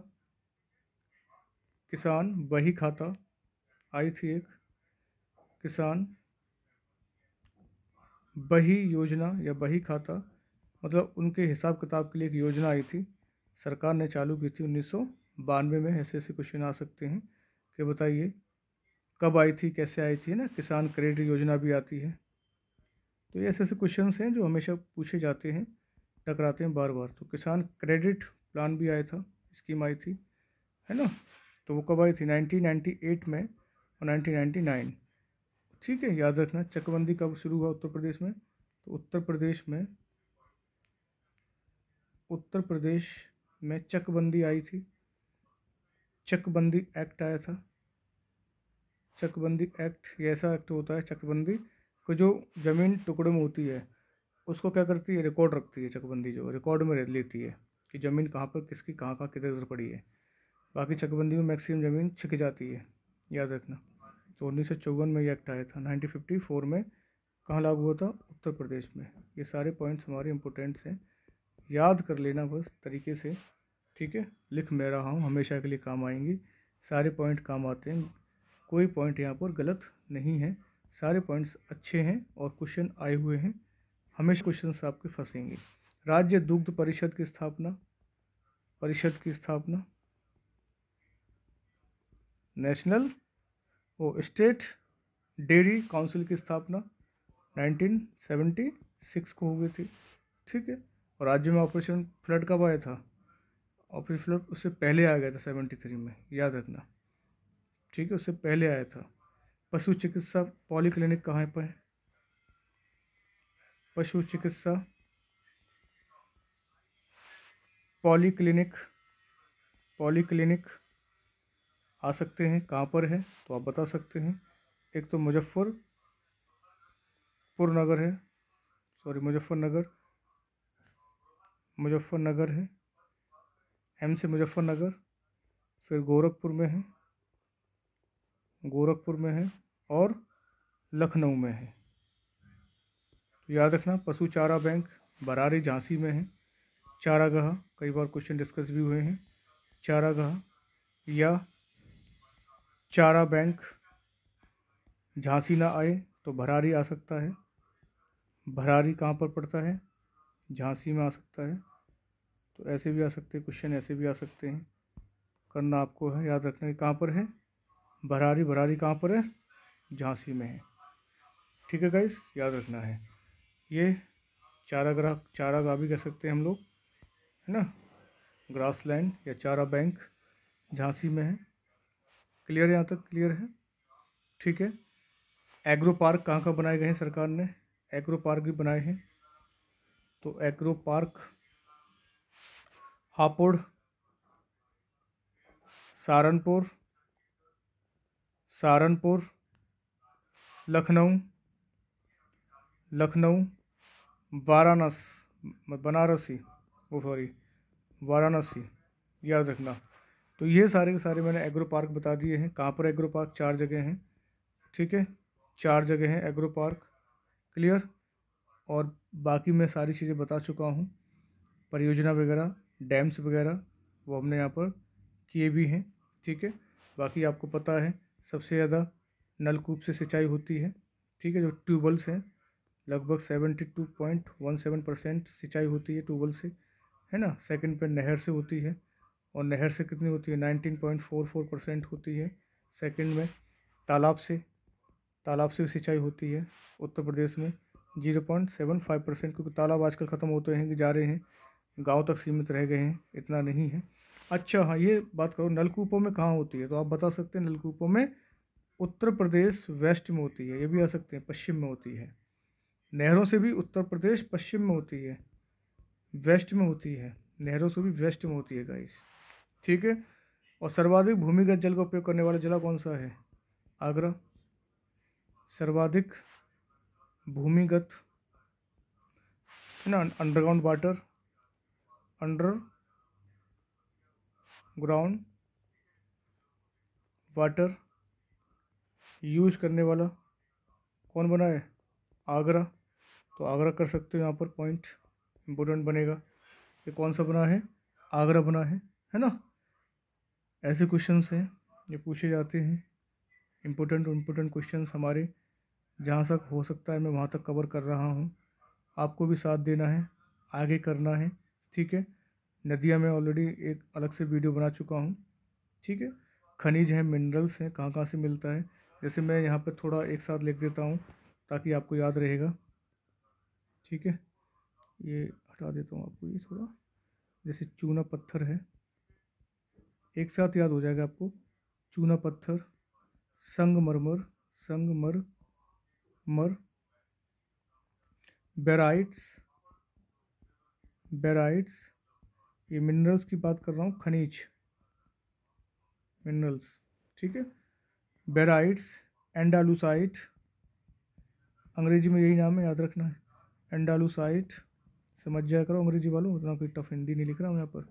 A: किसान वही खाता आई थी एक किसान वही योजना या बही खाता मतलब उनके हिसाब किताब के लिए एक योजना आई थी सरकार ने चालू की थी उन्नीस बानवे में ऐसे ऐसे क्वेश्चन आ सकते हैं कि बताइए कब आई थी कैसे आई थी ना किसान क्रेडिट योजना भी आती है तो ये ऐसे ऐसे क्वेश्चंस हैं जो हमेशा पूछे जाते हैं टकराते हैं बार बार तो किसान क्रेडिट प्लान भी आया था स्कीम आई थी है ना तो वो कब आई थी 1998 में और 1999 ठीक है याद रखना चकबंदी कब शुरू हुआ उत्तर प्रदेश में तो उत्तर प्रदेश में उत्तर प्रदेश में चकबंदी आई थी चकबंदी एक्ट आया था चकबंदी एक्ट ये ऐसा एक्ट होता है चकबंदी कि जो ज़मीन टुकड़े में होती है उसको क्या करती है रिकॉर्ड रखती है चकबंदी जो रिकॉर्ड में लेती है कि ज़मीन कहाँ पर किसकी कहाँ कहाँ किधर उधर पड़ी है बाकी चकबंदी में मैक्सिमम ज़मीन छिक जाती है याद रखना तो उन्नीस में ये एक्ट आया था नाइनटीन में कहाँ लागू हुआ था उत्तर प्रदेश में ये सारे पॉइंट्स हमारे इंपॉर्टेंट्स हैं याद कर लेना बस तरीके से ठीक है लिख मैं रहा हूँ हमेशा के लिए काम आएंगे सारे पॉइंट काम आते हैं कोई पॉइंट यहाँ पर गलत नहीं है सारे पॉइंट्स अच्छे हैं और क्वेश्चन आए हुए हैं हमेशा क्वेश्चन आपके फंसेंगे राज्य दुग्ध परिषद की स्थापना परिषद की स्थापना नेशनल वो स्टेट डेयरी काउंसिल की स्थापना 1976 को हो गई थी ठीक है और राज्य में ऑपरेशन फ्लड कब आया था ऑपरेशन फ्लड उससे पहले आ गया था 73 में याद रखना ठीक है उससे पहले आया था पशु चिकित्सा पॉलीक्लिनिक कहाँ पर है पशु चिकित्सा पॉलीक्लिनिक पॉलीक्लिनिक आ सकते हैं कहाँ पर है तो आप बता सकते हैं एक तो मुजफ्फरपुर नगर है सॉरी मुजफ्फरनगर मुजफ्फरनगर है एम से मुजफ्फरनगर फिर गोरखपुर में है गोरखपुर में है और लखनऊ में है तो याद रखना पशु चारा बैंक बरारी झांसी में है चारागाह कई बार क्वेश्चन डिस्कस भी हुए हैं चारागाह या चारा बैंक झांसी ना आए तो भरारी आ सकता है भरारी कहाँ पर पड़ता है झांसी में आ सकता है तो ऐसे भी आ सकते हैं क्वेश्चन ऐसे भी आ सकते हैं करना आपको है याद रखना है कहाँ पर है भरारी भरारी कहाँ पर है झांसी में है ठीक है गाइस याद रखना है ये चारा ग्राह चारा गाह भी कह सकते हैं हम लोग है ना ग्रास लैंड या चारा बैंक झांसी में है क्लियर यहाँ तक क्लियर है ठीक है एग्रो पार्क कहाँ कहाँ बनाए गए हैं सरकार ने एग्रो पार्क भी बनाए हैं तो एग्रो पार्क हापुड़ सहारनपुर सहारनपुर लखनऊ लखनऊ वाराणस बनारसी वो सॉरी वाराणसी याद रखना तो ये सारे के सारे मैंने एग्रो पार्क बता दिए हैं कहाँ पर एग्रो पार्क चार जगह हैं ठीक है चार जगह हैं एग्रो पार्क क्लियर और बाकी मैं सारी चीज़ें बता चुका हूँ परियोजना वगैरह डैम्स वगैरह वो हमने यहाँ पर किए भी हैं ठीक है बाकी आपको पता है सबसे ज़्यादा नलकूप से सिंचाई होती है ठीक है जो ट्यूबवेल्स हैं लगभग seventy two point one seven percent सिंचाई होती है ट्यूबवेल से है ना सेकंड पे नहर से होती है और नहर से कितनी होती है nineteen point four four percent होती है सेकंड में तालाब से तालाब से भी सिंचाई होती है उत्तर प्रदेश में zero point seven five percent क्योंकि तालाब आजकल ख़त्म होते हैं कि जा रहे हैं गाँव तक सीमित रह गए हैं इतना नहीं है अच्छा हाँ ये बात करो नलकूपों में कहाँ होती है तो आप बता सकते हैं नलकूपों में उत्तर प्रदेश वेस्ट में होती है ये भी आ सकते हैं पश्चिम में होती है नहरों से भी उत्तर प्रदेश पश्चिम में होती है वेस्ट में होती है नहरों से भी वेस्ट में होती है गाइस ठीक है और सर्वाधिक भूमिगत जल का उपयोग करने वाला जिला कौन सा है आगरा सर्वाधिक भूमिगत है ना underground water underground water use करने वाला कौन बना है आगरा तो आगरा कर सकते हो यहाँ पर पॉइंट इम्पोर्टेंट बनेगा ये कौन सा बना है आगरा बना है है ना ऐसे क्वेश्चंस हैं ये पूछे जाते हैं इम्पोर्टेंट इम्पोर्टेंट क्वेश्चन हमारे जहाँ तक हो सकता है मैं वहाँ तक कवर कर रहा हूँ आपको भी साथ देना है आगे करना है ठीक है नदियाँ मैं ऑलरेडी एक अलग से वीडियो बना चुका हूँ ठीक है खनिज हैं मिनरल्स हैं कहाँ कहाँ से मिलता है जैसे मैं यहाँ पर थोड़ा एक साथ लिख देता हूँ ताकि आपको याद रहेगा ठीक है ये हटा देता हूँ आपको ये थोड़ा जैसे चूना पत्थर है एक साथ याद हो जाएगा आपको चूना पत्थर संगमरमर संगमर मर बेराइट्स बेराइट्स ये मिनरल्स की बात कर रहा हूँ खनिज मिनरल्स ठीक है बेराइट्स एंडालूसाइट अंग्रेजी में यही नाम है याद रखना है एंडालूसाइट समझ जाया करो अंग्रेजी वालों उतना कोई टफ हिंदी नहीं लिख रहा हूँ यहाँ पर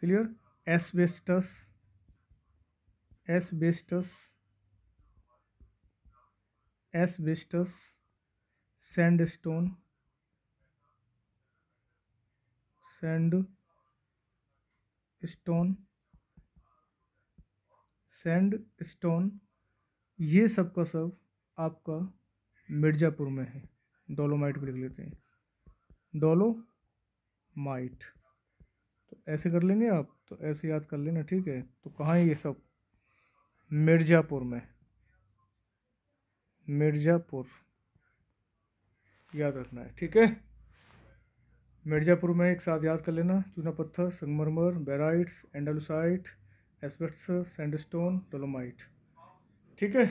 A: clear asbestos asbestos asbestos stone sand stone sand stone ये सब का सब आपका मिर्ज़ापुर में है डोलोमाइट भी लिख लेते हैं डोलो माइट तो ऐसे कर लेंगे आप तो ऐसे याद कर लेना ठीक है तो कहाँ है ये सब मिर्ज़ापुर में मिर्ज़ापुर याद रखना है ठीक है मिर्ज़ापुर में एक साथ याद कर लेना चूना पत्थर संगमरमर बेराइट्स एंडलोसाइट एस्पेक्ट्स सैंडस्टोन डोलोमाइट ठीक है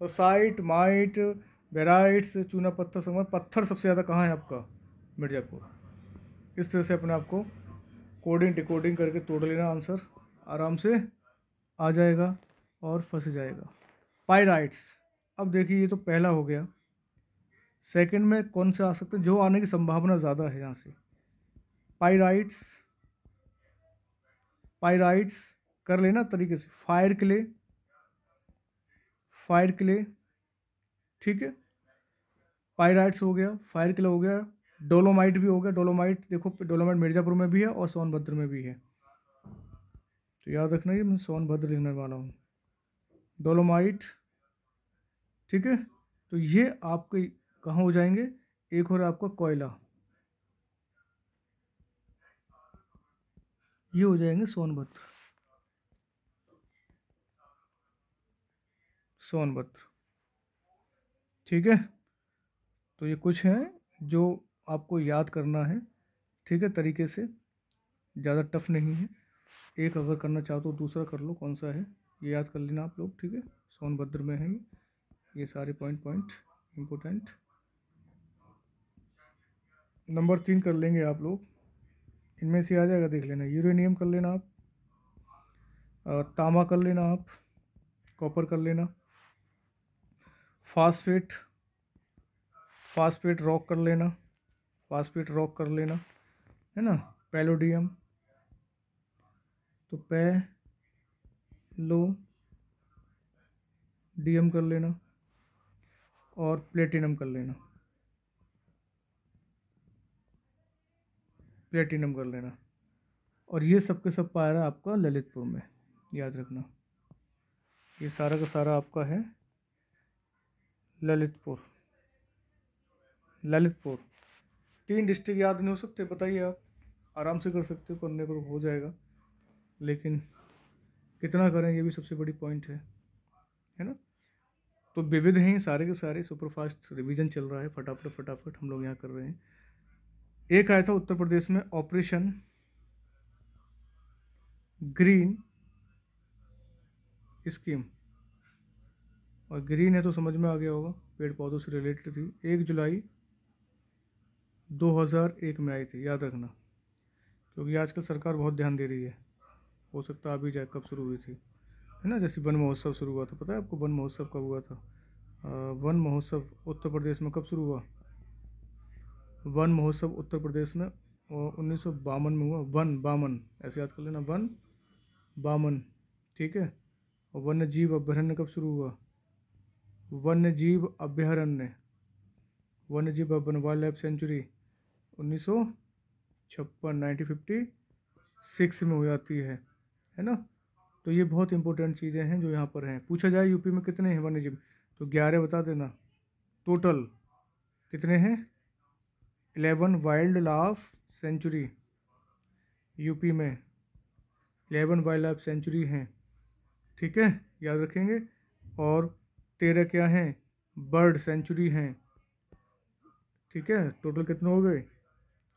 A: तो साइट माइट बेराइट्स चूना पत्थर संगमर पत्थर सबसे ज़्यादा कहाँ है आपका मिर्ज़ापुर इस तरह से अपने आपको कोडिंग डिकोडिंग करके तोड़ लेना आंसर आराम से आ जाएगा और फंस जाएगा पायराइट्स अब देखिए ये तो पहला हो गया सेकंड में कौन से आ सकते हैं जो आने की संभावना ज़्यादा है यहाँ से पाइराइट्स पाइराइट्स कर लेना तरीके से फायर क्ले फायर क्ले ठीक है पाइराइट्स हो गया फायर क्ले हो गया डोलोमाइट भी हो गया डोलोमाइट देखो डोलोमाइट मिर्ज़ापुर में भी है और सोनभद्र में भी है तो याद रखना ये मैं सोनभद्र लिखने वाला हूँ डोलोमाइट ठीक है तो ये आपके कहाँ हो जाएंगे एक हो रहा आपका कोयला ये हो जाएंगे सोनभद्र सोनभद्र ठीक है तो ये कुछ हैं जो आपको याद करना है ठीक है तरीके से ज़्यादा टफ नहीं है एक अगर करना चाहो तो दूसरा कर लो कौन सा है ये याद कर लेना आप लोग ठीक है सोनभद्र में है ये सारे पॉइंट पॉइंट इम्पोर्टेंट नंबर तीन कर लेंगे आप लोग इनमें से आ जाएगा देख लेना यूरेनियम कर लेना आप तांबा कर लेना आप कॉपर कर लेना फास्फेट फास्फेट रॉक कर लेना फास्फेट रॉक कर लेना है ना पैलोडियम तो पै लो डीएम कर लेना और प्लेटिनम कर लेना प्लेटिनम कर लेना और ये सब के सब पाया आपका ललितपुर में याद रखना ये सारा का सारा आपका है ललितपुर ललितपुर तीन डिस्ट्रिक्ट याद नहीं हो सकते बताइए आप आराम से कर सकते हो करने को हो जाएगा लेकिन कितना करें ये भी सबसे बड़ी पॉइंट है है ना तो विविध हैं सारे के सारे सुपरफास्ट रिवीजन चल रहा है फटाफट फटाफट हम लोग यहाँ कर रहे हैं एक आया था उत्तर प्रदेश में ऑपरेशन ग्रीन स्कीम और ग्रीन है तो समझ में आ गया होगा पेड़ पौधों से रिलेटेड थी एक जुलाई 2001 में आई थी याद रखना क्योंकि आजकल सरकार बहुत ध्यान दे रही है हो सकता है अभी जाए कब शुरू हुई थी है ना जैसे वन महोत्सव शुरू हुआ था पता है आपको वन महोत्सव कब हुआ था आ, वन महोत्सव उत्तर प्रदेश में कब शुरू हुआ वन महोत्सव उत्तर प्रदेश में उन्नीस सौ बावन में हुआ वन बामन ऐसे याद कर लेना वन बामन ठीक है और वन्य जीव अभ्यारण्य कब शुरू हुआ वन्य जीव अभ्यारण्य वन्य जीव अभ्यारण्य वाइल्ड लाइफ सेंचुरी उन्नीस सौ छप्पन नाइनटीन फिफ्टी सिक्स में हो जाती है है ना तो ये बहुत इंपॉर्टेंट चीज़ें हैं जो यहाँ पर हैं पूछा जाए यूपी में कितने हैं वन्य जीव तो ग्यारह बता देना टोटल कितने हैं eleven wildlife sanctuary UP में एलेवन वाइल्ड लाइफ सेंचुरी हैं ठीक है याद रखेंगे और तेरह क्या हैं बर्ड सेंचुरी हैं ठीक है टोटल कितने हो गए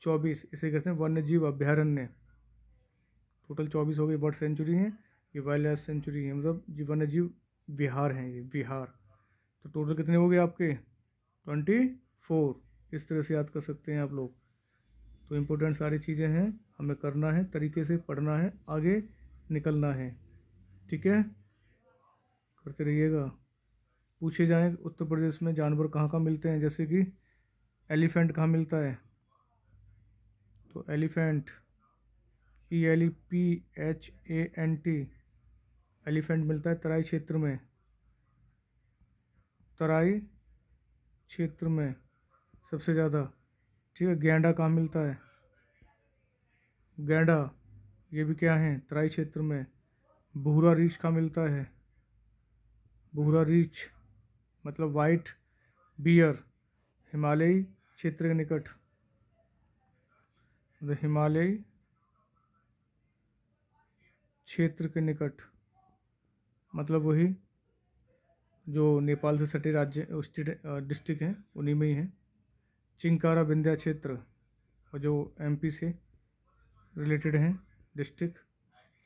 A: चौबीस इसे कहते हैं वन्य जीव अभ्यारण्य टोटल चौबीस हो गए बर्ड सेंचुरी हैं ये वाइल्ड लाइफ सेंचुरी है मतलब जी वन्य जीव बिहार हैं ये बिहार तो टोटल कितने हो गए आपके ट्वेंटी फोर इस तरह से याद कर सकते हैं आप लोग तो इम्पोर्टेंट सारी चीज़ें हैं हमें करना है तरीके से पढ़ना है आगे निकलना है ठीक है करते रहिएगा पूछे जाएँ उत्तर प्रदेश में जानवर कहाँ कहाँ मिलते हैं जैसे कि एलिफेंट कहाँ मिलता है तो elephant E L E P H A N T elephant मिलता है तराई क्षेत्र में तराई क्षेत्र में सबसे ज़्यादा ठीक है गेंडा कहाँ मिलता है गेंडा ये भी क्या है तराई क्षेत्र में भूरा रीछ कहाँ मिलता है भूरा रीछ मतलब वाइट बियर हिमालयी क्षेत्र के निकट मतलब हिमालयी क्षेत्र के निकट मतलब वही जो नेपाल से सटे राज्य डिस्ट्रिक्ट हैं उन्हीं में ही हैं चिंकारा विंध्या क्षेत्र और जो एमपी से रिलेटेड हैं डिस्ट्रिक्ट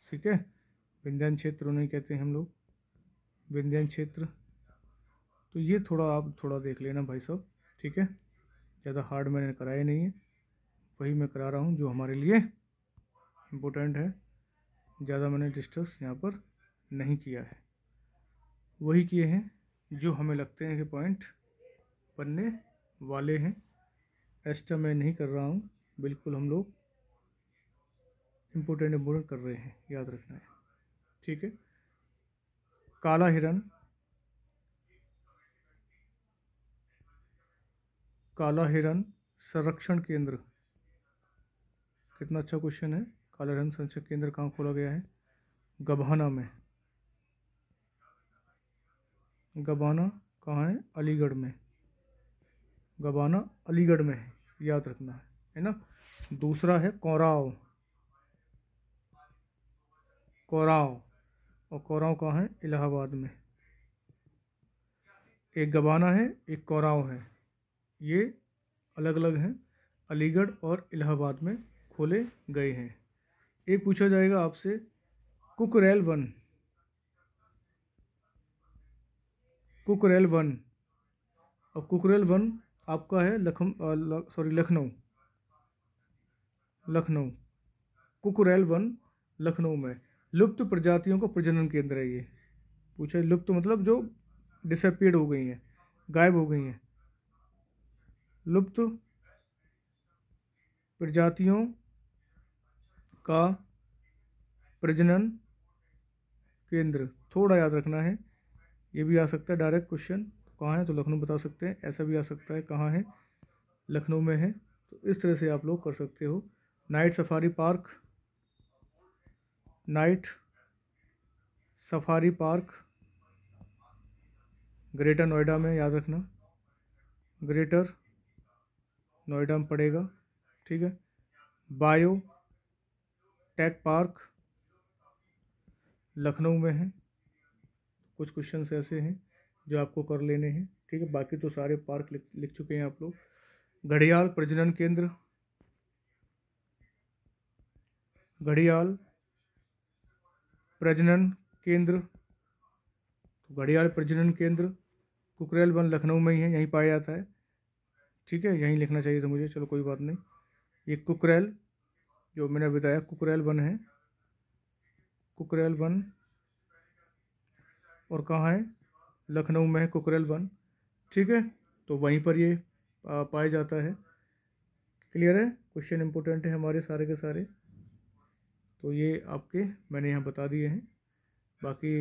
A: ठीक है विंध्यान क्षेत्र उन्हें कहते हैं हम लोग विंध्यान क्षेत्र तो ये थोड़ा आप थोड़ा देख लेना भाई साहब ठीक है ज़्यादा हार्ड मैंने कराया नहीं है वही मैं करा रहा हूँ जो हमारे लिए इम्पोर्टेंट है ज़्यादा मैंने डिस्टर्स यहाँ पर नहीं किया है वही किए हैं जो हमें लगते हैं कि पॉइंट बनने वाले हैं एक्स्ट्रा मैं नहीं कर रहा हूँ बिल्कुल हम लोग इम्पोर्टेंट इम्पोर्टेंट कर रहे हैं याद रखना है ठीक है काला हिरन काला हिरन संरक्षण केंद्र कितना अच्छा क्वेश्चन है काला हिरन संरक्षण केंद्र कहाँ खोला गया है गबहाना में गबाना कहाँ है अलीगढ़ में गबाना अलीगढ़ में है याद रखना है ना दूसरा है कोराव कोराव और कोराव कहाँ है इलाहाबाद में एक गबाना है एक कोराव है ये अलग अलग हैं अलीगढ़ और इलाहाबाद में खोले गए हैं एक पूछा जाएगा आपसे कुकरेल वन कुकरेल वन और कुकरेल वन आपका है लखम सॉरी लखनऊ लखनऊ कुकुरैल वन लखनऊ में लुप्त प्रजातियों का प्रजनन केंद्र है ये पूछे लुप्त मतलब जो डिसअपियर्ड हो गई हैं गायब हो गई हैं लुप्त प्रजातियों का प्रजनन केंद्र थोड़ा याद रखना है ये भी आ सकता है डायरेक्ट क्वेश्चन कहाँ है तो लखनऊ बता सकते हैं ऐसा भी आ सकता है कहाँ है लखनऊ में है तो इस तरह से आप लोग कर सकते हो night safari park night safari park greater Noida में याद रखना ग्रेटर नोएडा में पड़ेगा ठीक है बायो टेक पार्क लखनऊ में है कुछ क्वेश्चन ऐसे हैं जो आपको कर लेने हैं ठीक है बाकी तो सारे पार्क लिख लिख चुके हैं आप लोग घड़ियाल प्रजनन केंद्र घड़ियाल प्रजनन केंद्र तो घड़ियाल प्रजनन केंद्र कुकरेल वन लखनऊ में ही है यहीं पाया जाता है ठीक है यहीं लिखना चाहिए था मुझे चलो कोई बात नहीं ये कुकरेल जो मैंने बताया कुकरेल वन है कुकरेल वन और कहाँ है लखनऊ में है कुकरेल वन ठीक है तो वहीं पर ये पाया जाता है क्लियर है क्वेश्चन इंपॉर्टेंट है हमारे सारे के सारे तो ये आपके मैंने यहाँ बता दिए हैं बाकी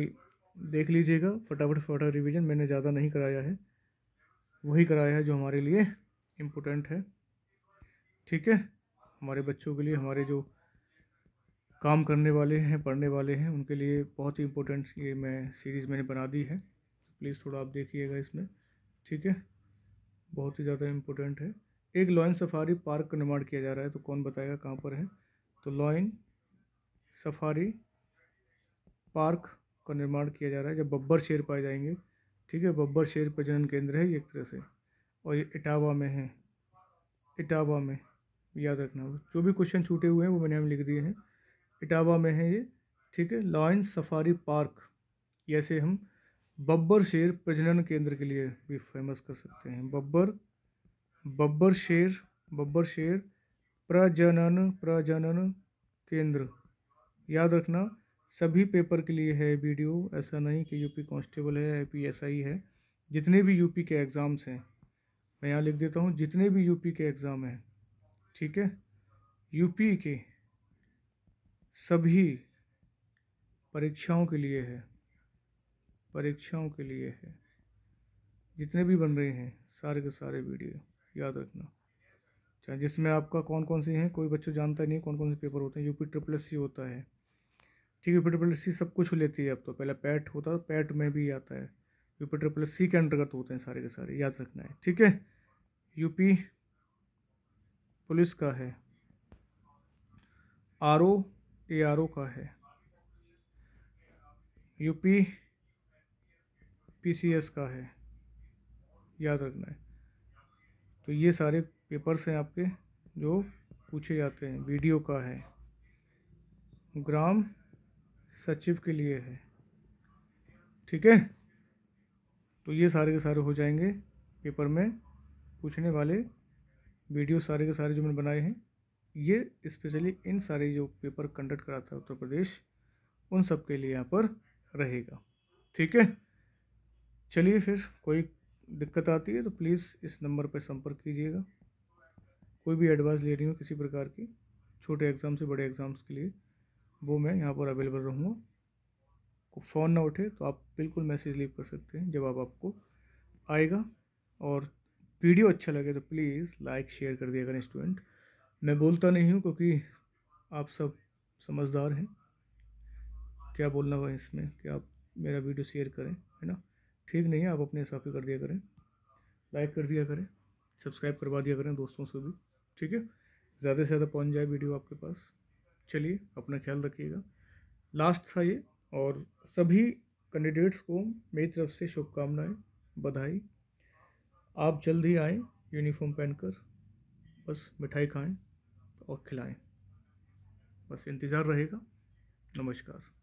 A: देख लीजिएगा फटाफट फटाफट रिवीजन मैंने ज़्यादा नहीं कराया है वही कराया है जो हमारे लिए इम्पोर्टेंट है ठीक है हमारे बच्चों के लिए हमारे जो काम करने वाले हैं पढ़ने वाले हैं उनके लिए बहुत ही इम्पोर्टेंट ये मैं सीरीज़ मैंने बना दी है प्लीज़ थोड़ा आप देखिएगा इसमें ठीक है बहुत ही ज़्यादा इम्पोर्टेंट है एक लॉइन सफारी पार्क का निर्माण किया जा रहा है तो कौन बताएगा कहाँ पर है तो लॉइन सफारी पार्क का निर्माण किया जा रहा है जब बब्बर शेर पाए जाएंगे ठीक है बब्बर शेर प्रजनन केंद्र है एक तरह से और ये इटावा में है इटावा में याद रखना जो भी क्वेश्चन छूटे हुए हैं वो मैंने हम लिख दिए हैं इटावा में है ये ठीक है लॉइन सफारी पार्क ऐसे हम बब्बर शेर प्रजनन केंद्र के लिए भी फेमस कर सकते हैं बब्बर बब्बर शेर बब्बर शेर प्रजनन प्रजनन केंद्र याद रखना सभी पेपर के लिए है वीडियो ऐसा नहीं कि यूपी कांस्टेबल है आई पी एस आई है जितने भी यूपी के एग्ज़ाम्स हैं मैं यहाँ लिख देता हूँ जितने भी यूपी के एग्ज़ाम हैं ठीक है यूपी के सभी परीक्षाओं के लिए है परीक्षाओं के लिए है जितने भी बन रहे हैं सारे के सारे वीडियो याद रखना चाहे जिसमें आपका कौन कौन सी हैं कोई बच्चों जानता नहीं कौन कौन से पेपर होते हैं यूपी ट्रिपल सी होता है ठीक है यूपी ट्रिपल सी सब कुछ लेती है अब तो पहले पैट होता है पैट में भी आता है यूपी ट्रिपल सी के अंतर्गत होते हैं सारे के सारे याद रखना है ठीक है यूपी पुलिस का है R O A R O का है यूपी पीसीएस का है याद रखना है तो ये सारे पेपर्स हैं आपके जो पूछे जाते हैं वीडियो का है ग्राम सचिव के लिए है ठीक है तो ये सारे के सारे हो जाएंगे पेपर में पूछने वाले वीडियो सारे के सारे जो मैंने बनाए हैं ये स्पेशली इन सारे जो पेपर कंडक्ट कराता है उत्तर प्रदेश उन सब के लिए यहाँ पर रहेगा ठीक है चलिए फिर कोई दिक्कत आती है तो प्लीज़ इस नंबर पर संपर्क कीजिएगा कोई भी एडवाइस ले रही हो किसी प्रकार की छोटे एग्ज़ाम से बड़े एग्ज़ाम्स के लिए वो मैं यहाँ पर अवेलेबल रहूँगा फ़ोन ना उठे तो आप बिल्कुल मैसेज लीव कर सकते हैं जब आप आपको आएगा और वीडियो अच्छा लगे तो प्लीज़ लाइक शेयर कर दिएगा स्टूडेंट मैं बोलता नहीं हूँ क्योंकि आप सब समझदार हैं क्या बोलना हो इसमें कि आप मेरा वीडियो शेयर करें है ना ठीक नहीं है आप अपने हिसाब से कर दिया करें लाइक कर दिया करें सब्सक्राइब करवा दिया करें दोस्तों से भी ठीक है ज़्यादा से ज़्यादा पहुँच जाए वीडियो आपके पास चलिए अपना ख्याल रखिएगा लास्ट था ये और सभी कैंडिडेट्स को मेरी तरफ से शुभकामनाएं बधाई आप जल्द ही आएँ यूनिफॉर्म पहनकर बस मिठाई खाएं और खिलाएं बस इंतज़ार रहेगा नमस्कार